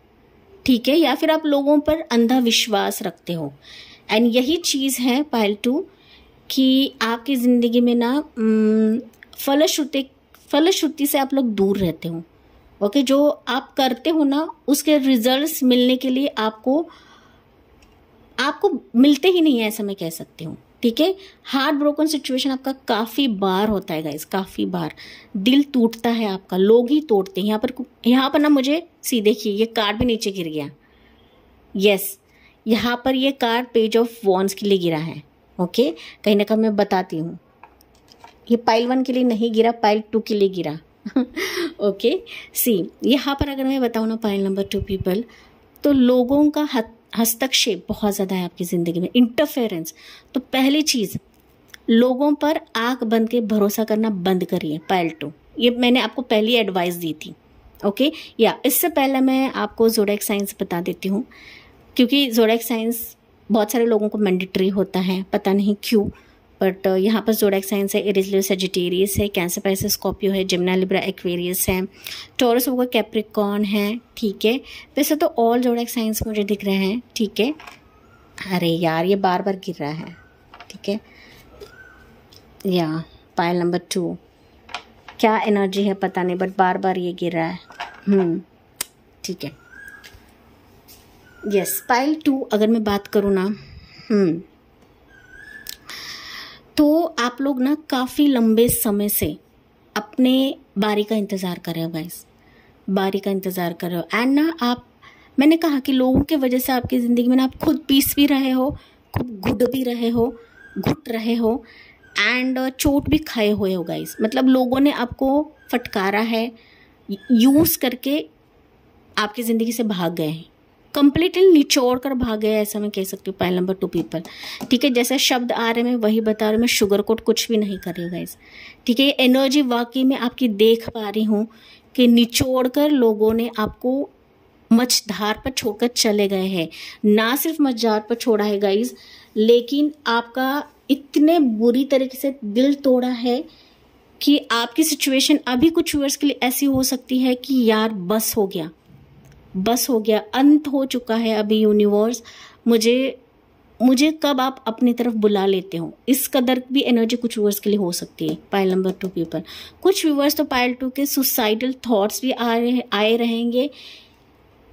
ठीक है या फिर आप लोगों पर अंधा विश्वास रखते हो एंड यही चीज़ है पायल टू कि आपकी ज़िंदगी में ना फलश्रुति फलश्रुति से आप लोग दूर रहते हो ओके जो आप करते हो ना उसके रिजल्ट्स मिलने के लिए आपको आपको मिलते ही नहीं है ऐसा मैं कह सकती हूँ ठीक है हार्ट ब्रोकन सिचुएशन आपका काफ़ी बार होता है गाइज काफ़ी बार दिल टूटता है आपका लोग ही तोड़ते हैं यहाँ पर यहाँ पर ना मुझे सी देखिए ये कार भी नीचे गिर गया यस यहाँ पर ये कार पेज ऑफ वॉन्स के लिए गिरा है ओके कहीं ना कहीं मैं बताती हूँ ये पाइल वन के लिए नहीं गिरा पाइल टू के लिए गिरा ओके सी यहाँ पर अगर मैं बताऊँ ना पाइल नंबर टू पीपल तो लोगों का हक हस्तक्षेप बहुत ज़्यादा है आपकी ज़िंदगी में इंटरफेरेंस तो पहली चीज़ लोगों पर आँख बंद के भरोसा करना बंद करिए पायल टू ये मैंने आपको पहली एडवाइस दी थी ओके या इससे पहले मैं आपको जोडेक साइंस बता देती हूँ क्योंकि जोडेक साइंस बहुत सारे लोगों को मैंडेटरी होता है पता नहीं क्यों बट uh, यहाँ पर जोड़ा साइंस है इरिजलियो सेजिटेरियस है कैंसर पैसे स्कॉर्पियो है जिमना लिब्रा एक्वेरियस है टोरस होगा कैप्रिकॉन है ठीक है वैसे तो ऑल जोड़ा साइंस मुझे दिख रहे हैं ठीक है अरे यार ये बार बार गिर रहा है ठीक है या पायल नंबर टू क्या एनर्जी है पता नहीं बट बार बार ये गिर रहा है hmm, ठीक है यस पायल टू अगर मैं बात करूँ ना hmm, तो आप लोग ना काफ़ी लंबे समय से अपने बारी का इंतज़ार कर रहे हो गाइस बारी का इंतज़ार कर रहे हो एंड ना आप मैंने कहा कि लोगों के वजह से आपकी ज़िंदगी में ना आप खुद पीस भी रहे हो खुद घुट भी रहे हो घुट रहे हो एंड uh, चोट भी खाए हुए हो गाइस मतलब लोगों ने आपको फटकारा है यूज़ करके आपकी ज़िंदगी से भाग गए हैं कंप्लीटली निचोड़ कर भाग गया ऐसा मैं कह सकती हूँ पाइल नंबर टू पीपल ठीक है जैसा शब्द आ रहे हैं वही बता रहा हूँ शुगर कोट कुछ भी नहीं कर रही हूँ गाइज ठीक है ये एनर्जी वाकई में आपकी देख पा रही हूँ कि निचोड़ कर लोगों ने आपको मछधार पर छोड़कर चले गए हैं ना सिर्फ मछधार पर छोड़ा है गाइज लेकिन आपका इतने बुरी तरीके से दिल तोड़ा है कि आपकी सिचुएशन अभी कुछ यूर्स के लिए ऐसी हो सकती है कि यार बस हो गया बस हो गया अंत हो चुका है अभी यूनिवर्स मुझे मुझे कब आप अपनी तरफ बुला लेते हो इस कदर भी एनर्जी कुछ व्यूवर्स के लिए हो सकती है पायल नंबर टू के ऊपर कुछ व्यूवर्स तो पायल टू के सुसाइडल थॉट्स भी आ रहे आए रहेंगे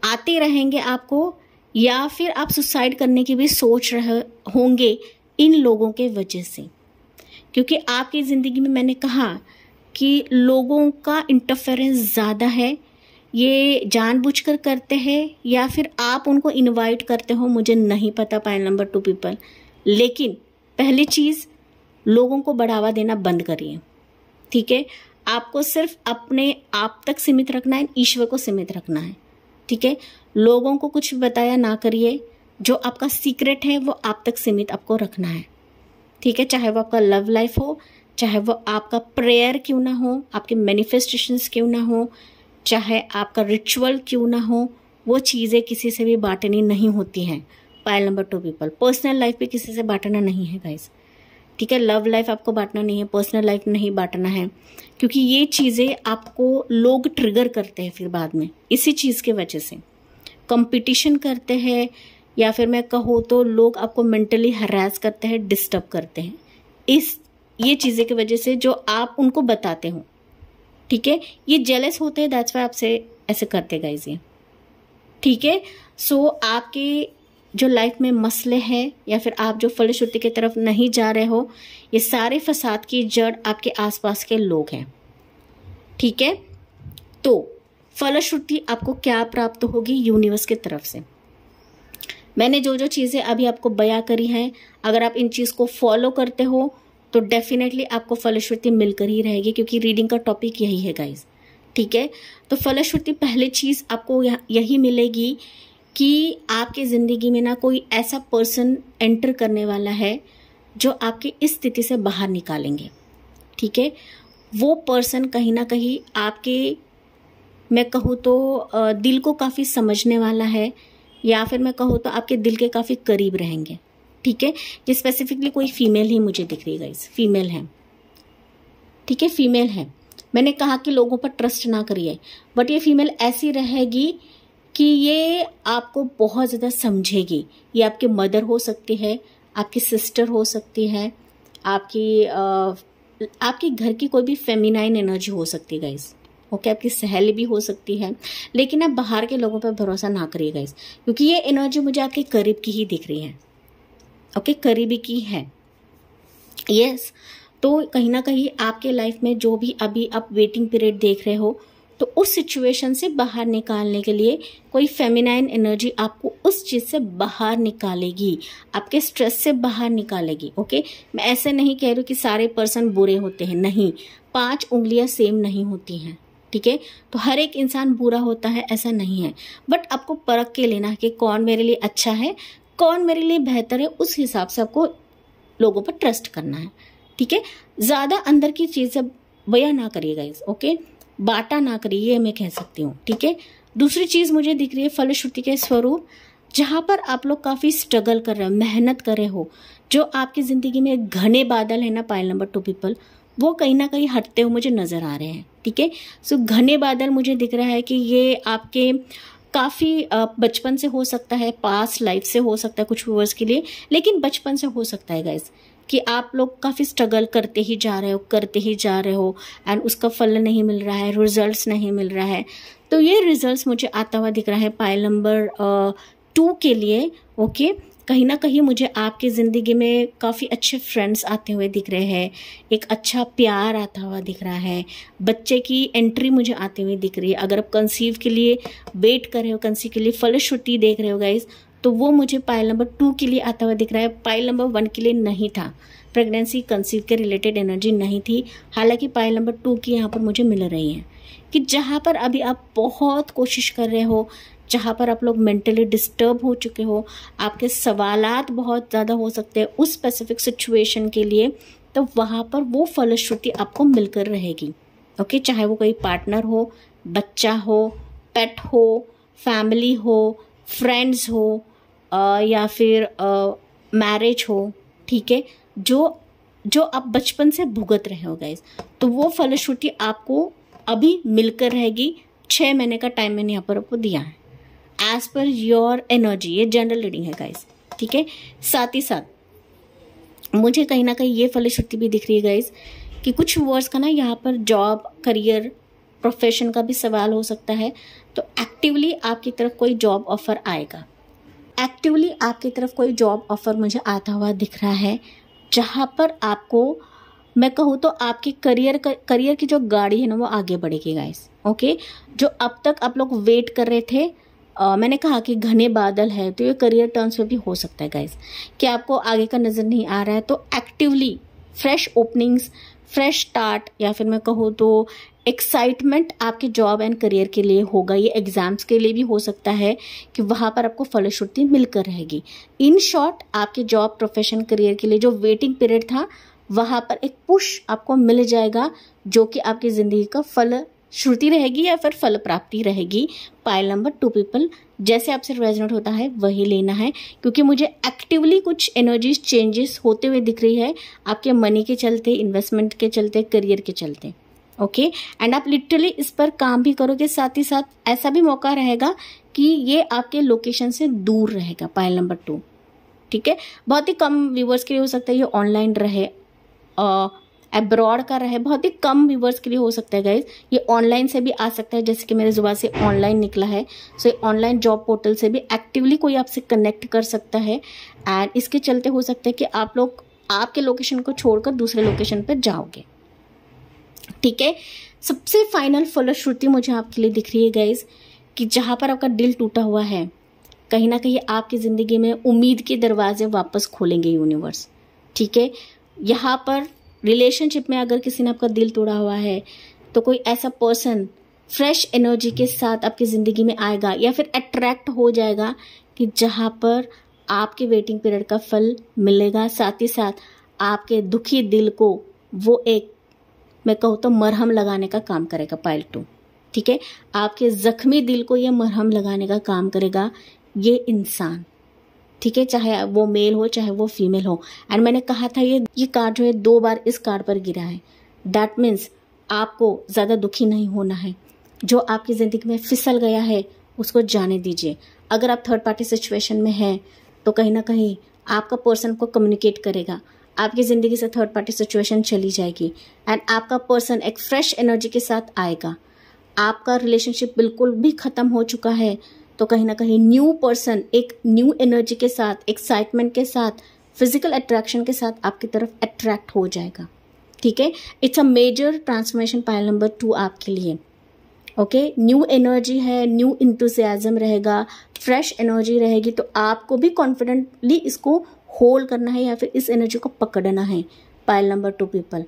आते रहेंगे आपको या फिर आप सुसाइड करने की भी सोच रहे होंगे इन लोगों के वजह से क्योंकि आपकी ज़िंदगी में मैंने कहा कि लोगों का इंटरफेरेंस ज़्यादा है ये जानबूझकर करते हैं या फिर आप उनको इनवाइट करते हो मुझे नहीं पता पाइल नंबर टू पीपल लेकिन पहली चीज़ लोगों को बढ़ावा देना बंद करिए ठीक है आपको सिर्फ अपने आप तक सीमित रखना है ईश्वर को सीमित रखना है ठीक है लोगों को कुछ बताया ना करिए जो आपका सीक्रेट है वो आप तक सीमित आपको रखना है ठीक है चाहे वो आपका लव लाइफ हो चाहे वो आपका प्रेयर क्यों ना हो आपके मैनिफेस्टेशंस क्यों ना हो चाहे आपका रिचुअल क्यों ना हो वो चीज़ें किसी से भी बांटनी नहीं होती हैं pile number two people personal life भी किसी से बांटना नहीं है गाइस ठीक है लव लाइफ आपको बांटना नहीं है पर्सनल लाइफ नहीं बांटना है क्योंकि ये चीज़ें आपको लोग ट्रिगर करते हैं फिर बाद में इसी चीज़ के वजह से कंपटीशन करते हैं या फिर मैं कहूँ तो लोग आपको मेंटली हरास करते हैं डिस्टर्ब करते हैं इस ये चीज़ें की वजह से जो आप उनको बताते हो ठीक है ये जेलस होते हैं दैट्स वाई आपसे ऐसे करते गाइज ये ठीक है सो आपके जो लाइफ में मसले हैं या फिर आप जो फलश्रुति की तरफ नहीं जा रहे हो ये सारे फसाद की जड़ आपके आसपास के लोग हैं ठीक है तो फलश्रुति आपको क्या प्राप्त होगी यूनिवर्स की तरफ से मैंने जो जो चीज़ें अभी आपको बया करी हैं अगर आप इन चीज़ को फॉलो करते हो तो डेफिनेटली आपको फलश्रुति मिलकर ही रहेगी क्योंकि रीडिंग का टॉपिक यही है गाइज ठीक है तो फलश्रुति पहली चीज़ आपको यही मिलेगी कि आपके ज़िंदगी में ना कोई ऐसा पर्सन एंटर करने वाला है जो आपकी इस स्थिति से बाहर निकालेंगे ठीक है वो पर्सन कहीं ना कहीं आपके मैं कहूँ तो दिल को काफ़ी समझने वाला है या फिर मैं कहूँ तो आपके दिल के काफ़ी करीब रहेंगे ठीक है ये स्पेसिफिकली कोई फीमेल ही मुझे दिख रही है गाइज फीमेल है ठीक है फीमेल है मैंने कहा कि लोगों पर ट्रस्ट ना करिए बट ये फीमेल ऐसी रहेगी कि ये आपको बहुत ज़्यादा समझेगी ये आपके मदर हो सकती है आपकी सिस्टर हो सकती है आपकी आपके घर की कोई भी फेमिनाइन एनर्जी हो सकती है गाइज ओके okay, आपकी सहेली भी हो सकती है लेकिन आप बाहर के लोगों पर भरोसा ना करिए गाइज क्योंकि ये एनर्जी मुझे आपके करीब की ही दिख रही है ओके करीबी की है यस yes, तो कहीं ना कहीं आपके लाइफ में जो भी अभी आप वेटिंग पीरियड देख रहे हो तो उस सिचुएशन से बाहर निकालने के लिए कोई फेमिनाइन एनर्जी आपको उस चीज़ से बाहर निकालेगी आपके स्ट्रेस से बाहर निकालेगी ओके मैं ऐसे नहीं कह रही कि सारे पर्सन बुरे होते हैं नहीं पांच उंगलियां सेम नहीं होती हैं ठीक है तो हर एक इंसान बुरा होता है ऐसा नहीं है बट आपको परख के लेना कि कौन मेरे लिए अच्छा है कौन मेरे लिए बेहतर है उस हिसाब से आपको लोगों पर ट्रस्ट करना है ठीक है ज़्यादा अंदर की चीज़ें बया ना करिएगा इस ओके बाटा ना करिए ये मैं कह सकती हूँ ठीक है दूसरी चीज़ मुझे दिख रही है फलश्रुति के स्वरूप जहाँ पर आप लोग काफ़ी स्ट्रगल कर रहे हो मेहनत कर रहे हो जो आपकी ज़िंदगी में घने बादल है ना पायल नंबर टू पीपल वो कहीं ना कहीं हटते हुए मुझे नज़र आ रहे हैं ठीक है सो घने बादल मुझे दिख रहा है कि ये आपके काफ़ी बचपन से हो सकता है पास्ट लाइफ से हो सकता है कुछ व्यूवर्स के लिए लेकिन बचपन से हो सकता है गाइज कि आप लोग काफ़ी स्ट्रगल करते ही जा रहे हो करते ही जा रहे हो एंड उसका फल नहीं मिल रहा है रिजल्ट्स नहीं मिल रहा है तो ये रिजल्ट्स मुझे आता हुआ दिख रहा है पायल नंबर टू के लिए ओके okay? कहीं ना कहीं मुझे आपकी ज़िंदगी में काफ़ी अच्छे फ्रेंड्स आते हुए दिख रहे हैं एक अच्छा प्यार आता हुआ दिख रहा है बच्चे की एंट्री मुझे आते हुए दिख रही है अगर आप कंसीव के लिए वेट कर रहे हो कंसीव के लिए फलश्रुति देख रहे हो गाइज तो वो मुझे पाइल नंबर टू के लिए आता हुआ दिख रहा है पाइल नंबर वन के लिए नहीं था प्रेगनेंसी कंसीव के रिलेटेड एनर्जी नहीं थी हालांकि पाइल नंबर टू की यहाँ पर मुझे मिल रही है कि जहाँ पर अभी आप बहुत कोशिश कर रहे हो जहाँ पर आप लोग मेंटली डिस्टर्ब हो चुके हो आपके सवालत बहुत ज़्यादा हो सकते हैं उस स्पेसिफिक सिचुएशन के लिए तो वहाँ पर वो फलश्रुति आपको मिलकर रहेगी ओके चाहे वो कोई पार्टनर हो बच्चा हो पेट हो फैमिली हो फ्रेंड्स हो आ, या फिर मैरिज हो ठीक है जो जो आप बचपन से भुगत रहे हो गए तो वो फलश्रुति आपको अभी मिलकर रहेगी छः महीने का टाइम मैंने यहाँ पर आपको दिया है एज पर योर एनर्जी ये जनरल रीडिंग है गाइज ठीक है साथ ही साथ मुझे कहीं ना कहीं ये फलश्रुति भी दिख रही है गाइज कि कुछ वर्ड्स का ना यहाँ पर जॉब करियर प्रोफेशन का भी सवाल हो सकता है तो एक्टिवली आपकी तरफ कोई जॉब ऑफर आएगा एक्टिवली आपकी तरफ कोई जॉब ऑफर मुझे आता हुआ दिख रहा है जहाँ पर आपको मैं कहूँ तो आपकी करियर करियर की जो गाड़ी है ना वो आगे बढ़ेगी गाइस ओके जो अब तक आप लोग वेट कर रहे थे आ, मैंने कहा कि घने बादल है तो ये करियर टर्न्स पे भी हो सकता है गाइज कि आपको आगे का नज़र नहीं आ रहा है तो actively fresh openings fresh start या फिर मैं कहूँ तो एक्साइटमेंट आपके जॉब एंड करियर के लिए होगा ये एग्ज़ाम्स के लिए भी हो सकता है कि वहाँ पर आपको फलश्रुति मिलकर रहेगी इन शॉर्ट आपके जॉब प्रोफेशन करियर के लिए जो वेटिंग पीरियड था वहाँ पर एक पुश आपको मिल जाएगा जो कि आपकी ज़िंदगी का फल श्रुति रहेगी या फिर फल प्राप्ति रहेगी पायल नंबर टू पीपल जैसे आपसे रेजनेट होता है वही लेना है क्योंकि मुझे एक्टिवली कुछ एनर्जीज चेंजेस होते हुए दिख रही है आपके मनी के चलते इन्वेस्टमेंट के चलते करियर के चलते ओके okay? एंड आप लिटरली इस पर काम भी करोगे साथ ही साथ ऐसा भी मौका रहेगा कि ये आपके लोकेशन से दूर रहेगा पायल नंबर टू ठीक है बहुत ही कम व्यूवर्स के लिए हो सकता है ये ऑनलाइन रहे अब्रॉड का रहा है बहुत ही कम व्यूवर्स के लिए हो सकता है गाइज ये ऑनलाइन से भी आ सकता है जैसे कि मेरे जुबान से ऑनलाइन निकला है सो ये ऑनलाइन जॉब पोर्टल से भी एक्टिवली कोई आपसे कनेक्ट कर सकता है एंड इसके चलते हो सकता है कि आप लोग आपके लोकेशन को छोड़कर दूसरे लोकेशन पर जाओगे ठीक है सबसे फाइनल फलश्रुति मुझे आपके लिए दिख रही है गाइज कि जहाँ पर आपका दिल टूटा हुआ है कहीं ना कहीं आपकी ज़िंदगी में उम्मीद के दरवाजे वापस खोलेंगे यूनिवर्स ठीक है यहाँ पर रिलेशनशिप में अगर किसी ने आपका दिल तोड़ा हुआ है तो कोई ऐसा पर्सन फ्रेश एनर्जी के साथ आपकी ज़िंदगी में आएगा या फिर अट्रैक्ट हो जाएगा कि जहाँ पर आपके वेटिंग पीरियड का फल मिलेगा साथ ही साथ आपके दुखी दिल को वो एक मैं कहूँ तो मरहम लगाने का काम करेगा पायल टू ठीक है आपके ज़ख्मी दिल को यह मरहम लगाने का काम करेगा ये इंसान ठीक है चाहे वो मेल हो चाहे वो फीमेल हो एंड मैंने कहा था ये ये कार्ड जो है दो बार इस कार्ड पर गिरा है दैट मीन्स आपको ज़्यादा दुखी नहीं होना है जो आपकी ज़िंदगी में फिसल गया है उसको जाने दीजिए अगर आप थर्ड पार्टी सिचुएशन में हैं तो कहीं ना कहीं आपका पर्सन को कम्युनिकेट करेगा आपकी ज़िंदगी से थर्ड पार्टी सिचुएशन चली जाएगी एंड आपका पर्सन एक फ्रेश एनर्जी के साथ आएगा आपका रिलेशनशिप बिल्कुल भी ख़त्म हो चुका है तो कहीं ना कहीं न्यू पर्सन एक न्यू एनर्जी के साथ एक्साइटमेंट के साथ फिजिकल अट्रैक्शन के साथ आपकी तरफ अट्रैक्ट हो जाएगा ठीक है it's a major transformation pile number two आपके लिए ओके न्यू एनर्जी है न्यू इंटोजियाजम रहेगा फ्रेश एनर्जी रहेगी तो आपको भी कॉन्फिडेंटली इसको होल्ड करना है या फिर इस एनर्जी को पकड़ना है पायल नंबर टू पीपल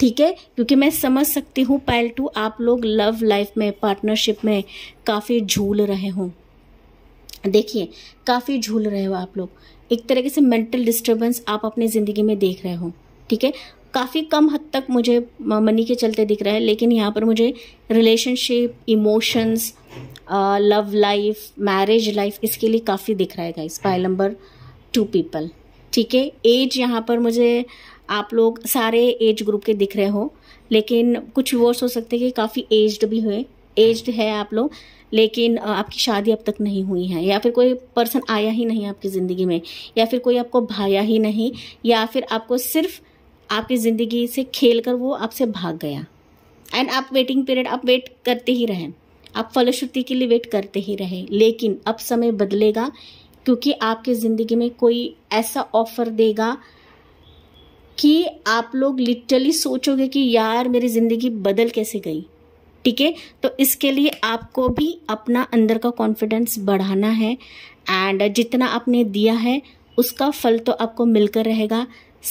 ठीक है क्योंकि मैं समझ सकती हूँ पायल टू आप लोग लव लाइफ में पार्टनरशिप में काफ़ी झूल रहे हों देखिए काफ़ी झूल रहे हो आप लोग एक तरीके से मेंटल डिस्टर्बेंस आप अपनी ज़िंदगी में देख रहे हो ठीक है काफ़ी कम हद तक मुझे मनी के चलते दिख रहा है लेकिन यहाँ पर मुझे relationship emotions love life marriage life इसके लिए काफ़ी दिख रहा है guys pile number two people ठीक है एज यहाँ पर मुझे आप लोग सारे एज ग्रुप के दिख रहे हो लेकिन कुछ वर्स हो सकते हैं कि काफ़ी एज्ड भी हुए एज्ड है आप लोग लेकिन आपकी शादी अब तक नहीं हुई है या फिर कोई पर्सन आया ही नहीं आपकी ज़िंदगी में या फिर कोई आपको भाया ही नहीं या फिर आपको सिर्फ आपकी ज़िंदगी से खेल कर वो आपसे भाग गया एंड आप वेटिंग पीरियड आप वेट करते ही रहें आप फलश्रुति के लिए वेट करते ही रहे लेकिन अब समय बदलेगा क्योंकि आपकी ज़िंदगी में कोई ऐसा ऑफर देगा कि आप लोग लिटरली सोचोगे कि यार मेरी ज़िंदगी बदल कैसे गई ठीक है तो इसके लिए आपको भी अपना अंदर का कॉन्फिडेंस बढ़ाना है एंड जितना आपने दिया है उसका फल तो आपको मिलकर रहेगा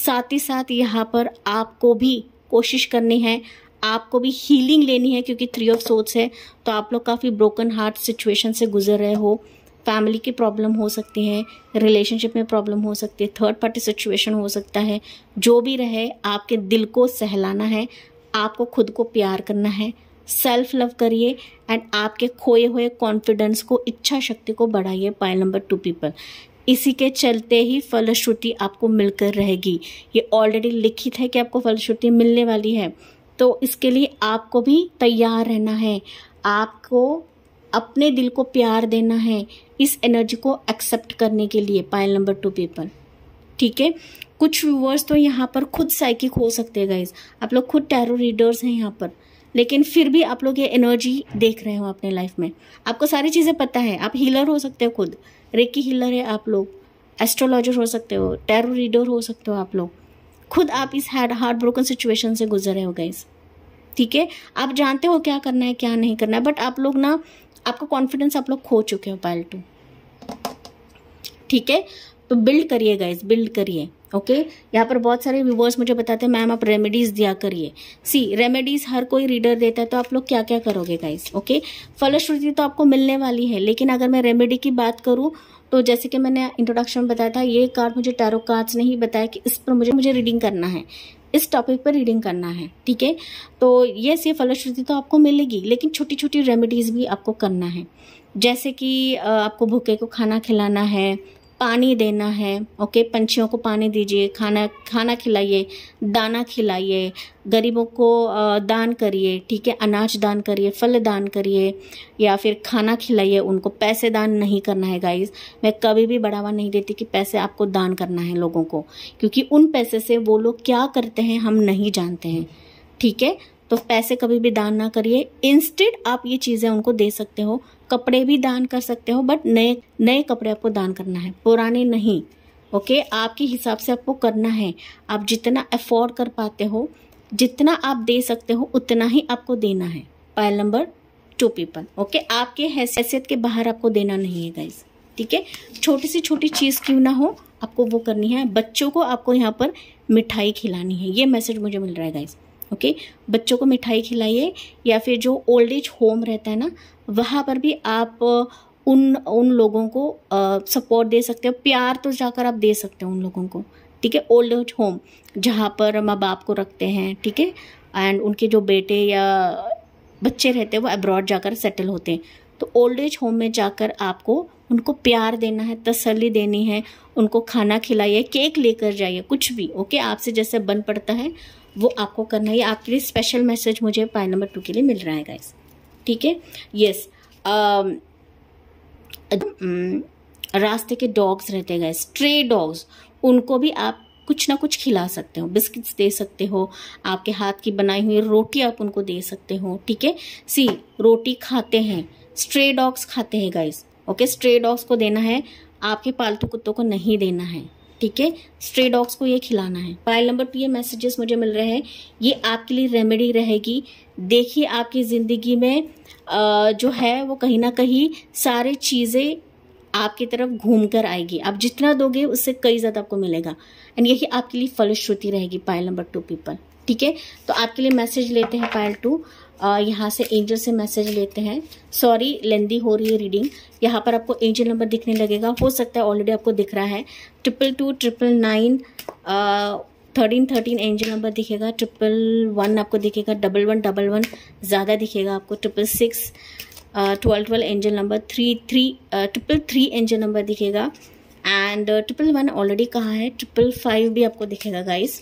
साथ ही साथ यहाँ पर आपको भी कोशिश करनी है आपको भी हीलिंग लेनी है क्योंकि थ्री ऑफ सोर्ट्स है तो आप लोग काफ़ी ब्रोकन हार्ट सिचुएशन से गुजर रहे हो फैमिली की प्रॉब्लम हो सकती है रिलेशनशिप में प्रॉब्लम हो सकती है थर्ड पार्टी सिचुएशन हो सकता है जो भी रहे आपके दिल को सहलाना है आपको खुद को प्यार करना है सेल्फ लव करिए एंड आपके खोए हुए कॉन्फिडेंस को इच्छा शक्ति को बढ़ाइए पाइल नंबर टू पीपल इसी के चलते ही फलश्रुति आपको मिलकर रहेगी ये ऑलरेडी लिखित है कि आपको फलश्रुति मिलने वाली है तो इसके लिए आपको भी तैयार रहना है आपको अपने दिल को प्यार देना है इस एनर्जी को एक्सेप्ट करने के लिए पाइल नंबर टू पीपल ठीक है कुछ व्यूवर्स तो यहाँ पर खुद साइकिक हो सकते हैं गाइज आप लोग खुद टैरो रीडर्स हैं यहाँ पर लेकिन फिर भी आप लोग ये एनर्जी देख रहे हो अपने लाइफ में आपको सारी चीज़ें पता है आप हीलर हो सकते हो खुद रेकी हीलर है आप लोग एस्ट्रोलॉजर हो सकते हो टैरो रीडर हो सकते हो आप लोग खुद आप इस हार्ड हार्ड ब्रोकन सिचुएशन से गुजर रहे हो गाइस ठीक है आप जानते हो क्या करना है क्या नहीं करना है बट आप लोग ना आपका कॉन्फिडेंस आप लोग खो चुके हो पायल टू ठीक है तो बिल्ड करिए गाइज बिल्ड करिए ओके okay? यहाँ पर बहुत सारे व्यूवर्स मुझे बताते हैं मैम आप रेमेडीज़ दिया करिए सी रेमेडीज़ हर कोई रीडर देता है तो आप लोग क्या क्या करोगे गाइस ओके okay? फलश्रुति तो आपको मिलने वाली है लेकिन अगर मैं रेमेडी की बात करूँ तो जैसे कि मैंने इंट्रोडक्शन में बताया था ये कार्ड मुझे टैरो कार्ड्स ने ही बताया कि इस पर मुझे मुझे रीडिंग करना है इस टॉपिक पर रीडिंग करना है ठीक है तो यस ये फलश्रुति तो आपको मिलेगी लेकिन छोटी छोटी रेमेडीज़ भी आपको करना है जैसे कि आपको भूखे को खाना खिलाना है पानी देना है ओके पंछियों को पानी दीजिए खाना खाना खिलाइए दाना खिलाइए गरीबों को दान करिए ठीक है अनाज दान करिए फल दान करिए या फिर खाना खिलाइए उनको पैसे दान नहीं करना है गाइस मैं कभी भी बढ़ावा नहीं देती कि पैसे आपको दान करना है लोगों को क्योंकि उन पैसे से वो लोग क्या करते हैं हम नहीं जानते हैं ठीक है तो पैसे कभी भी दान ना करिए इंस्टेड आप ये चीज़ें उनको दे सकते हो कपड़े भी दान कर सकते हो बट नए नए कपड़े आपको दान करना है पुराने नहीं ओके आपके हिसाब से आपको करना है आप जितना अफोर्ड कर पाते हो जितना आप दे सकते हो उतना ही आपको देना है pile number two people okay आपके हैसियत के बाहर आपको देना नहीं है गाइज ठीक है छोटी सी छोटी चीज़ क्यों ना हो आपको वो करनी है बच्चों को आपको यहाँ पर मिठाई खिलानी है ये मैसेज मुझे मिल रहा है गाइज़ ओके बच्चों को मिठाई खिलाइए या फिर जो ओल्ड एज होम रहता है ना वहाँ पर भी आप उन उन लोगों को सपोर्ट दे सकते हो प्यार तो जाकर आप दे सकते हो उन लोगों को ठीक है ओल्ड एज होम जहाँ पर माँ बाप को रखते हैं ठीक है एंड उनके जो बेटे या बच्चे रहते हैं वो अब्रॉड जाकर सेटल होते हैं तो ओल्ड एज होम में जाकर आपको उनको प्यार देना है तसल्ली देनी है उनको खाना खिलाइए केक लेकर जाइए कुछ भी ओके आपसे जैसे बन पड़ता है वो आपको करना है आपके लिए स्पेशल मैसेज मुझे पाए नंबर टू के लिए मिल रहा है गाइस ठीक है यस um, mm, रास्ते के डॉग्स रहते हैं गाइस स्ट्रे डॉग्स उनको भी आप कुछ ना कुछ खिला सकते हो बिस्किट्स दे सकते हो आपके हाथ की बनाई हुई रोटी आप उनको दे सकते हो ठीक है सी रोटी खाते हैं स्ट्रे डॉग्स खाते हैं गाइस ओके स्ट्रे डॉग्स को देना है आपके पालतू कुत्तों को नहीं देना है ठीक है स्ट्रे डॉग्स को ये खिलाना है पाइल नंबर टू ये मैसेजेस मुझे मिल रहे हैं ये आपके लिए रेमेडी रहेगी देखिए आपकी ज़िंदगी में जो है वो कहीं ना कहीं सारी चीज़ें आपकी तरफ घूम कर आएगी आप जितना दोगे उससे कई ज़्यादा आपको मिलेगा एंड यही आपके लिए फलश्रुति रहेगी पायल नंबर टू पीपल ठीक है तो आपके लिए मैसेज लेते हैं पायल टू यहाँ से एंजल से मैसेज लेते हैं सॉरी लेंदी हो रही है रीडिंग यहाँ पर आपको एंजल नंबर दिखने लगेगा हो सकता है ऑलरेडी आपको दिख रहा है triple two triple nine thirteen thirteen angel number दिखेगा ट्रिपल वन आपको दिखेगा डबल वन डबल वन ज़्यादा दिखेगा आपको triple six twelve twelve angel number three three triple three angel number दिखेगा एंड ट्रिपल वन ऑलरेडी कहाँ है ट्रिपल फाइव भी आपको दिखेगा गाइस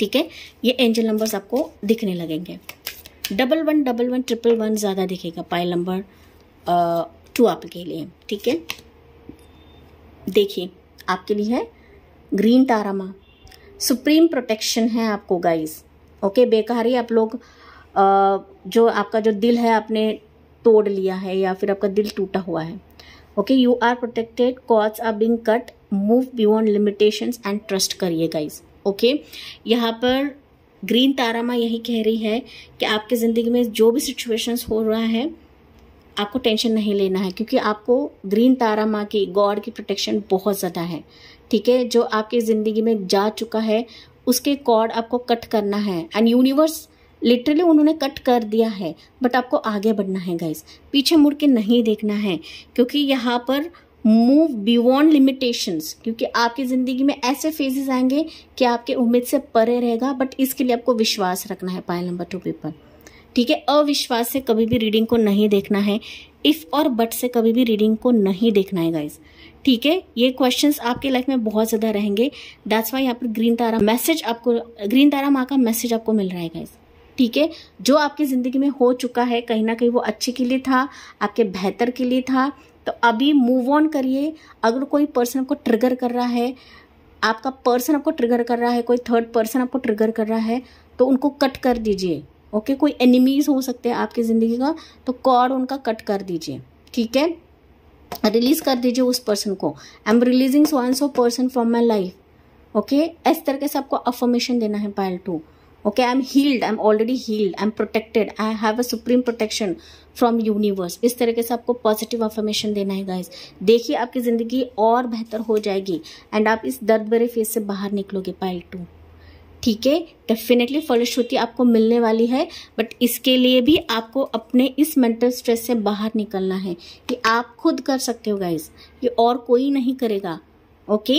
ठीक है ये एंजल नंबर्स आपको दिखने लगेंगे double one double one triple one ज़्यादा दिखेगा पाइल नंबर टू आपके लिए ठीक है देखिए आपके लिए है ग्रीन तारामा सुप्रीम प्रोटेक्शन है आपको गाइस ओके बेकार ही आप लोग आ, जो आपका जो दिल है आपने तोड़ लिया है या फिर आपका दिल टूटा हुआ है okay you are protected calls are being cut move beyond limitations and trust करिए गाइज ओके यहाँ पर ग्रीन तारा माँ यही कह रही है कि आपकी ज़िंदगी में जो भी सिचुएशंस हो रहा है आपको टेंशन नहीं लेना है क्योंकि आपको ग्रीन तारा माँ की गॉड की प्रोटेक्शन बहुत ज़्यादा है ठीक है जो आपकी ज़िंदगी में जा चुका है उसके कॉर्ड आपको कट करना है एंड यूनिवर्स लिटरली उन्होंने कट कर दिया है बट आपको आगे बढ़ना है गाइज पीछे मुड़ के नहीं देखना है क्योंकि यहाँ पर मूव बियॉन्ड लिमिटेशंस क्योंकि आपकी ज़िंदगी में ऐसे फेजेस आएंगे कि आपके उम्मीद से परे रहेगा बट इसके लिए आपको विश्वास रखना है पायल नंबर टू पेपर ठीक है अविश्वास से कभी भी रीडिंग को नहीं देखना है इफ़ और बट से कभी भी रीडिंग को नहीं देखना है गाइज ठीक है ये क्वेश्चंस आपके लाइफ में बहुत ज़्यादा रहेंगे दैट्स वाई यहाँ पर ग्रीन तारा मैसेज आपको ग्रीन तारा माँ का मैसेज आपको मिल रहा है गाइज ठीक है जो आपकी ज़िंदगी में हो चुका है कहीं ना कहीं वो अच्छे के लिए था आपके बेहतर के लिए था तो अभी मूव ऑन करिए अगर कोई पर्सन को ट्रिगर कर रहा है आपका पर्सन आपको ट्रिगर कर रहा है कोई थर्ड पर्सन आपको ट्रिगर कर रहा है तो उनको कट कर दीजिए ओके कोई एनिमीज हो सकते हैं आपकी ज़िंदगी का तो कॉर्ड उनका कट कर दीजिए ठीक है रिलीज कर दीजिए उस पर्सन को I am releasing so and so person from my life okay इस तरीके से आपको अफर्मेशन देना है pile two okay I am healed I am already healed I am protected I have a supreme protection from universe इस तरीके से आपको पॉजिटिव अफर्मेशन देना है गाइज देखिए आपकी ज़िंदगी और बेहतर हो जाएगी एंड आप इस दर्द भरे फेज से बाहर निकलोगे पाइल टू ठीक है डेफिनेटली फलश्रुति आपको मिलने वाली है बट इसके लिए भी आपको अपने इस मेंटल स्ट्रेस से बाहर निकलना है कि आप खुद कर सकते हो गाइज ये और कोई नहीं करेगा ओके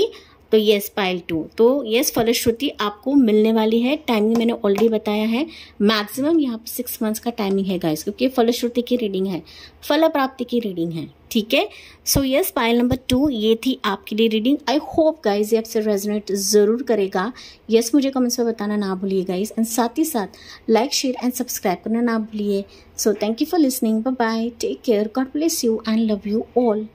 तो येस पाइल टू तो येस फलश्रुति आपको मिलने वाली है टाइमिंग मैंने ऑलरेडी बताया है मैक्सिमम यहाँ पर सिक्स मंथ्स का टाइमिंग है गाइस क्योंकि फलश्रुति की रीडिंग है फल प्राप्ति की रीडिंग है ठीक है so yes pile number two ये थी आपके लिए रीडिंग आई होप गाइज ये आपसे रेजोनेट ज़रूर करेगा यस yes, मुझे कमेंट्स में बताना ना भूलिए गाइज एंड साथ ही साथ लाइक शेयर एंड सब्सक्राइब करना ना भूलिए so thank you for listening bye bye take care God bless you and love you all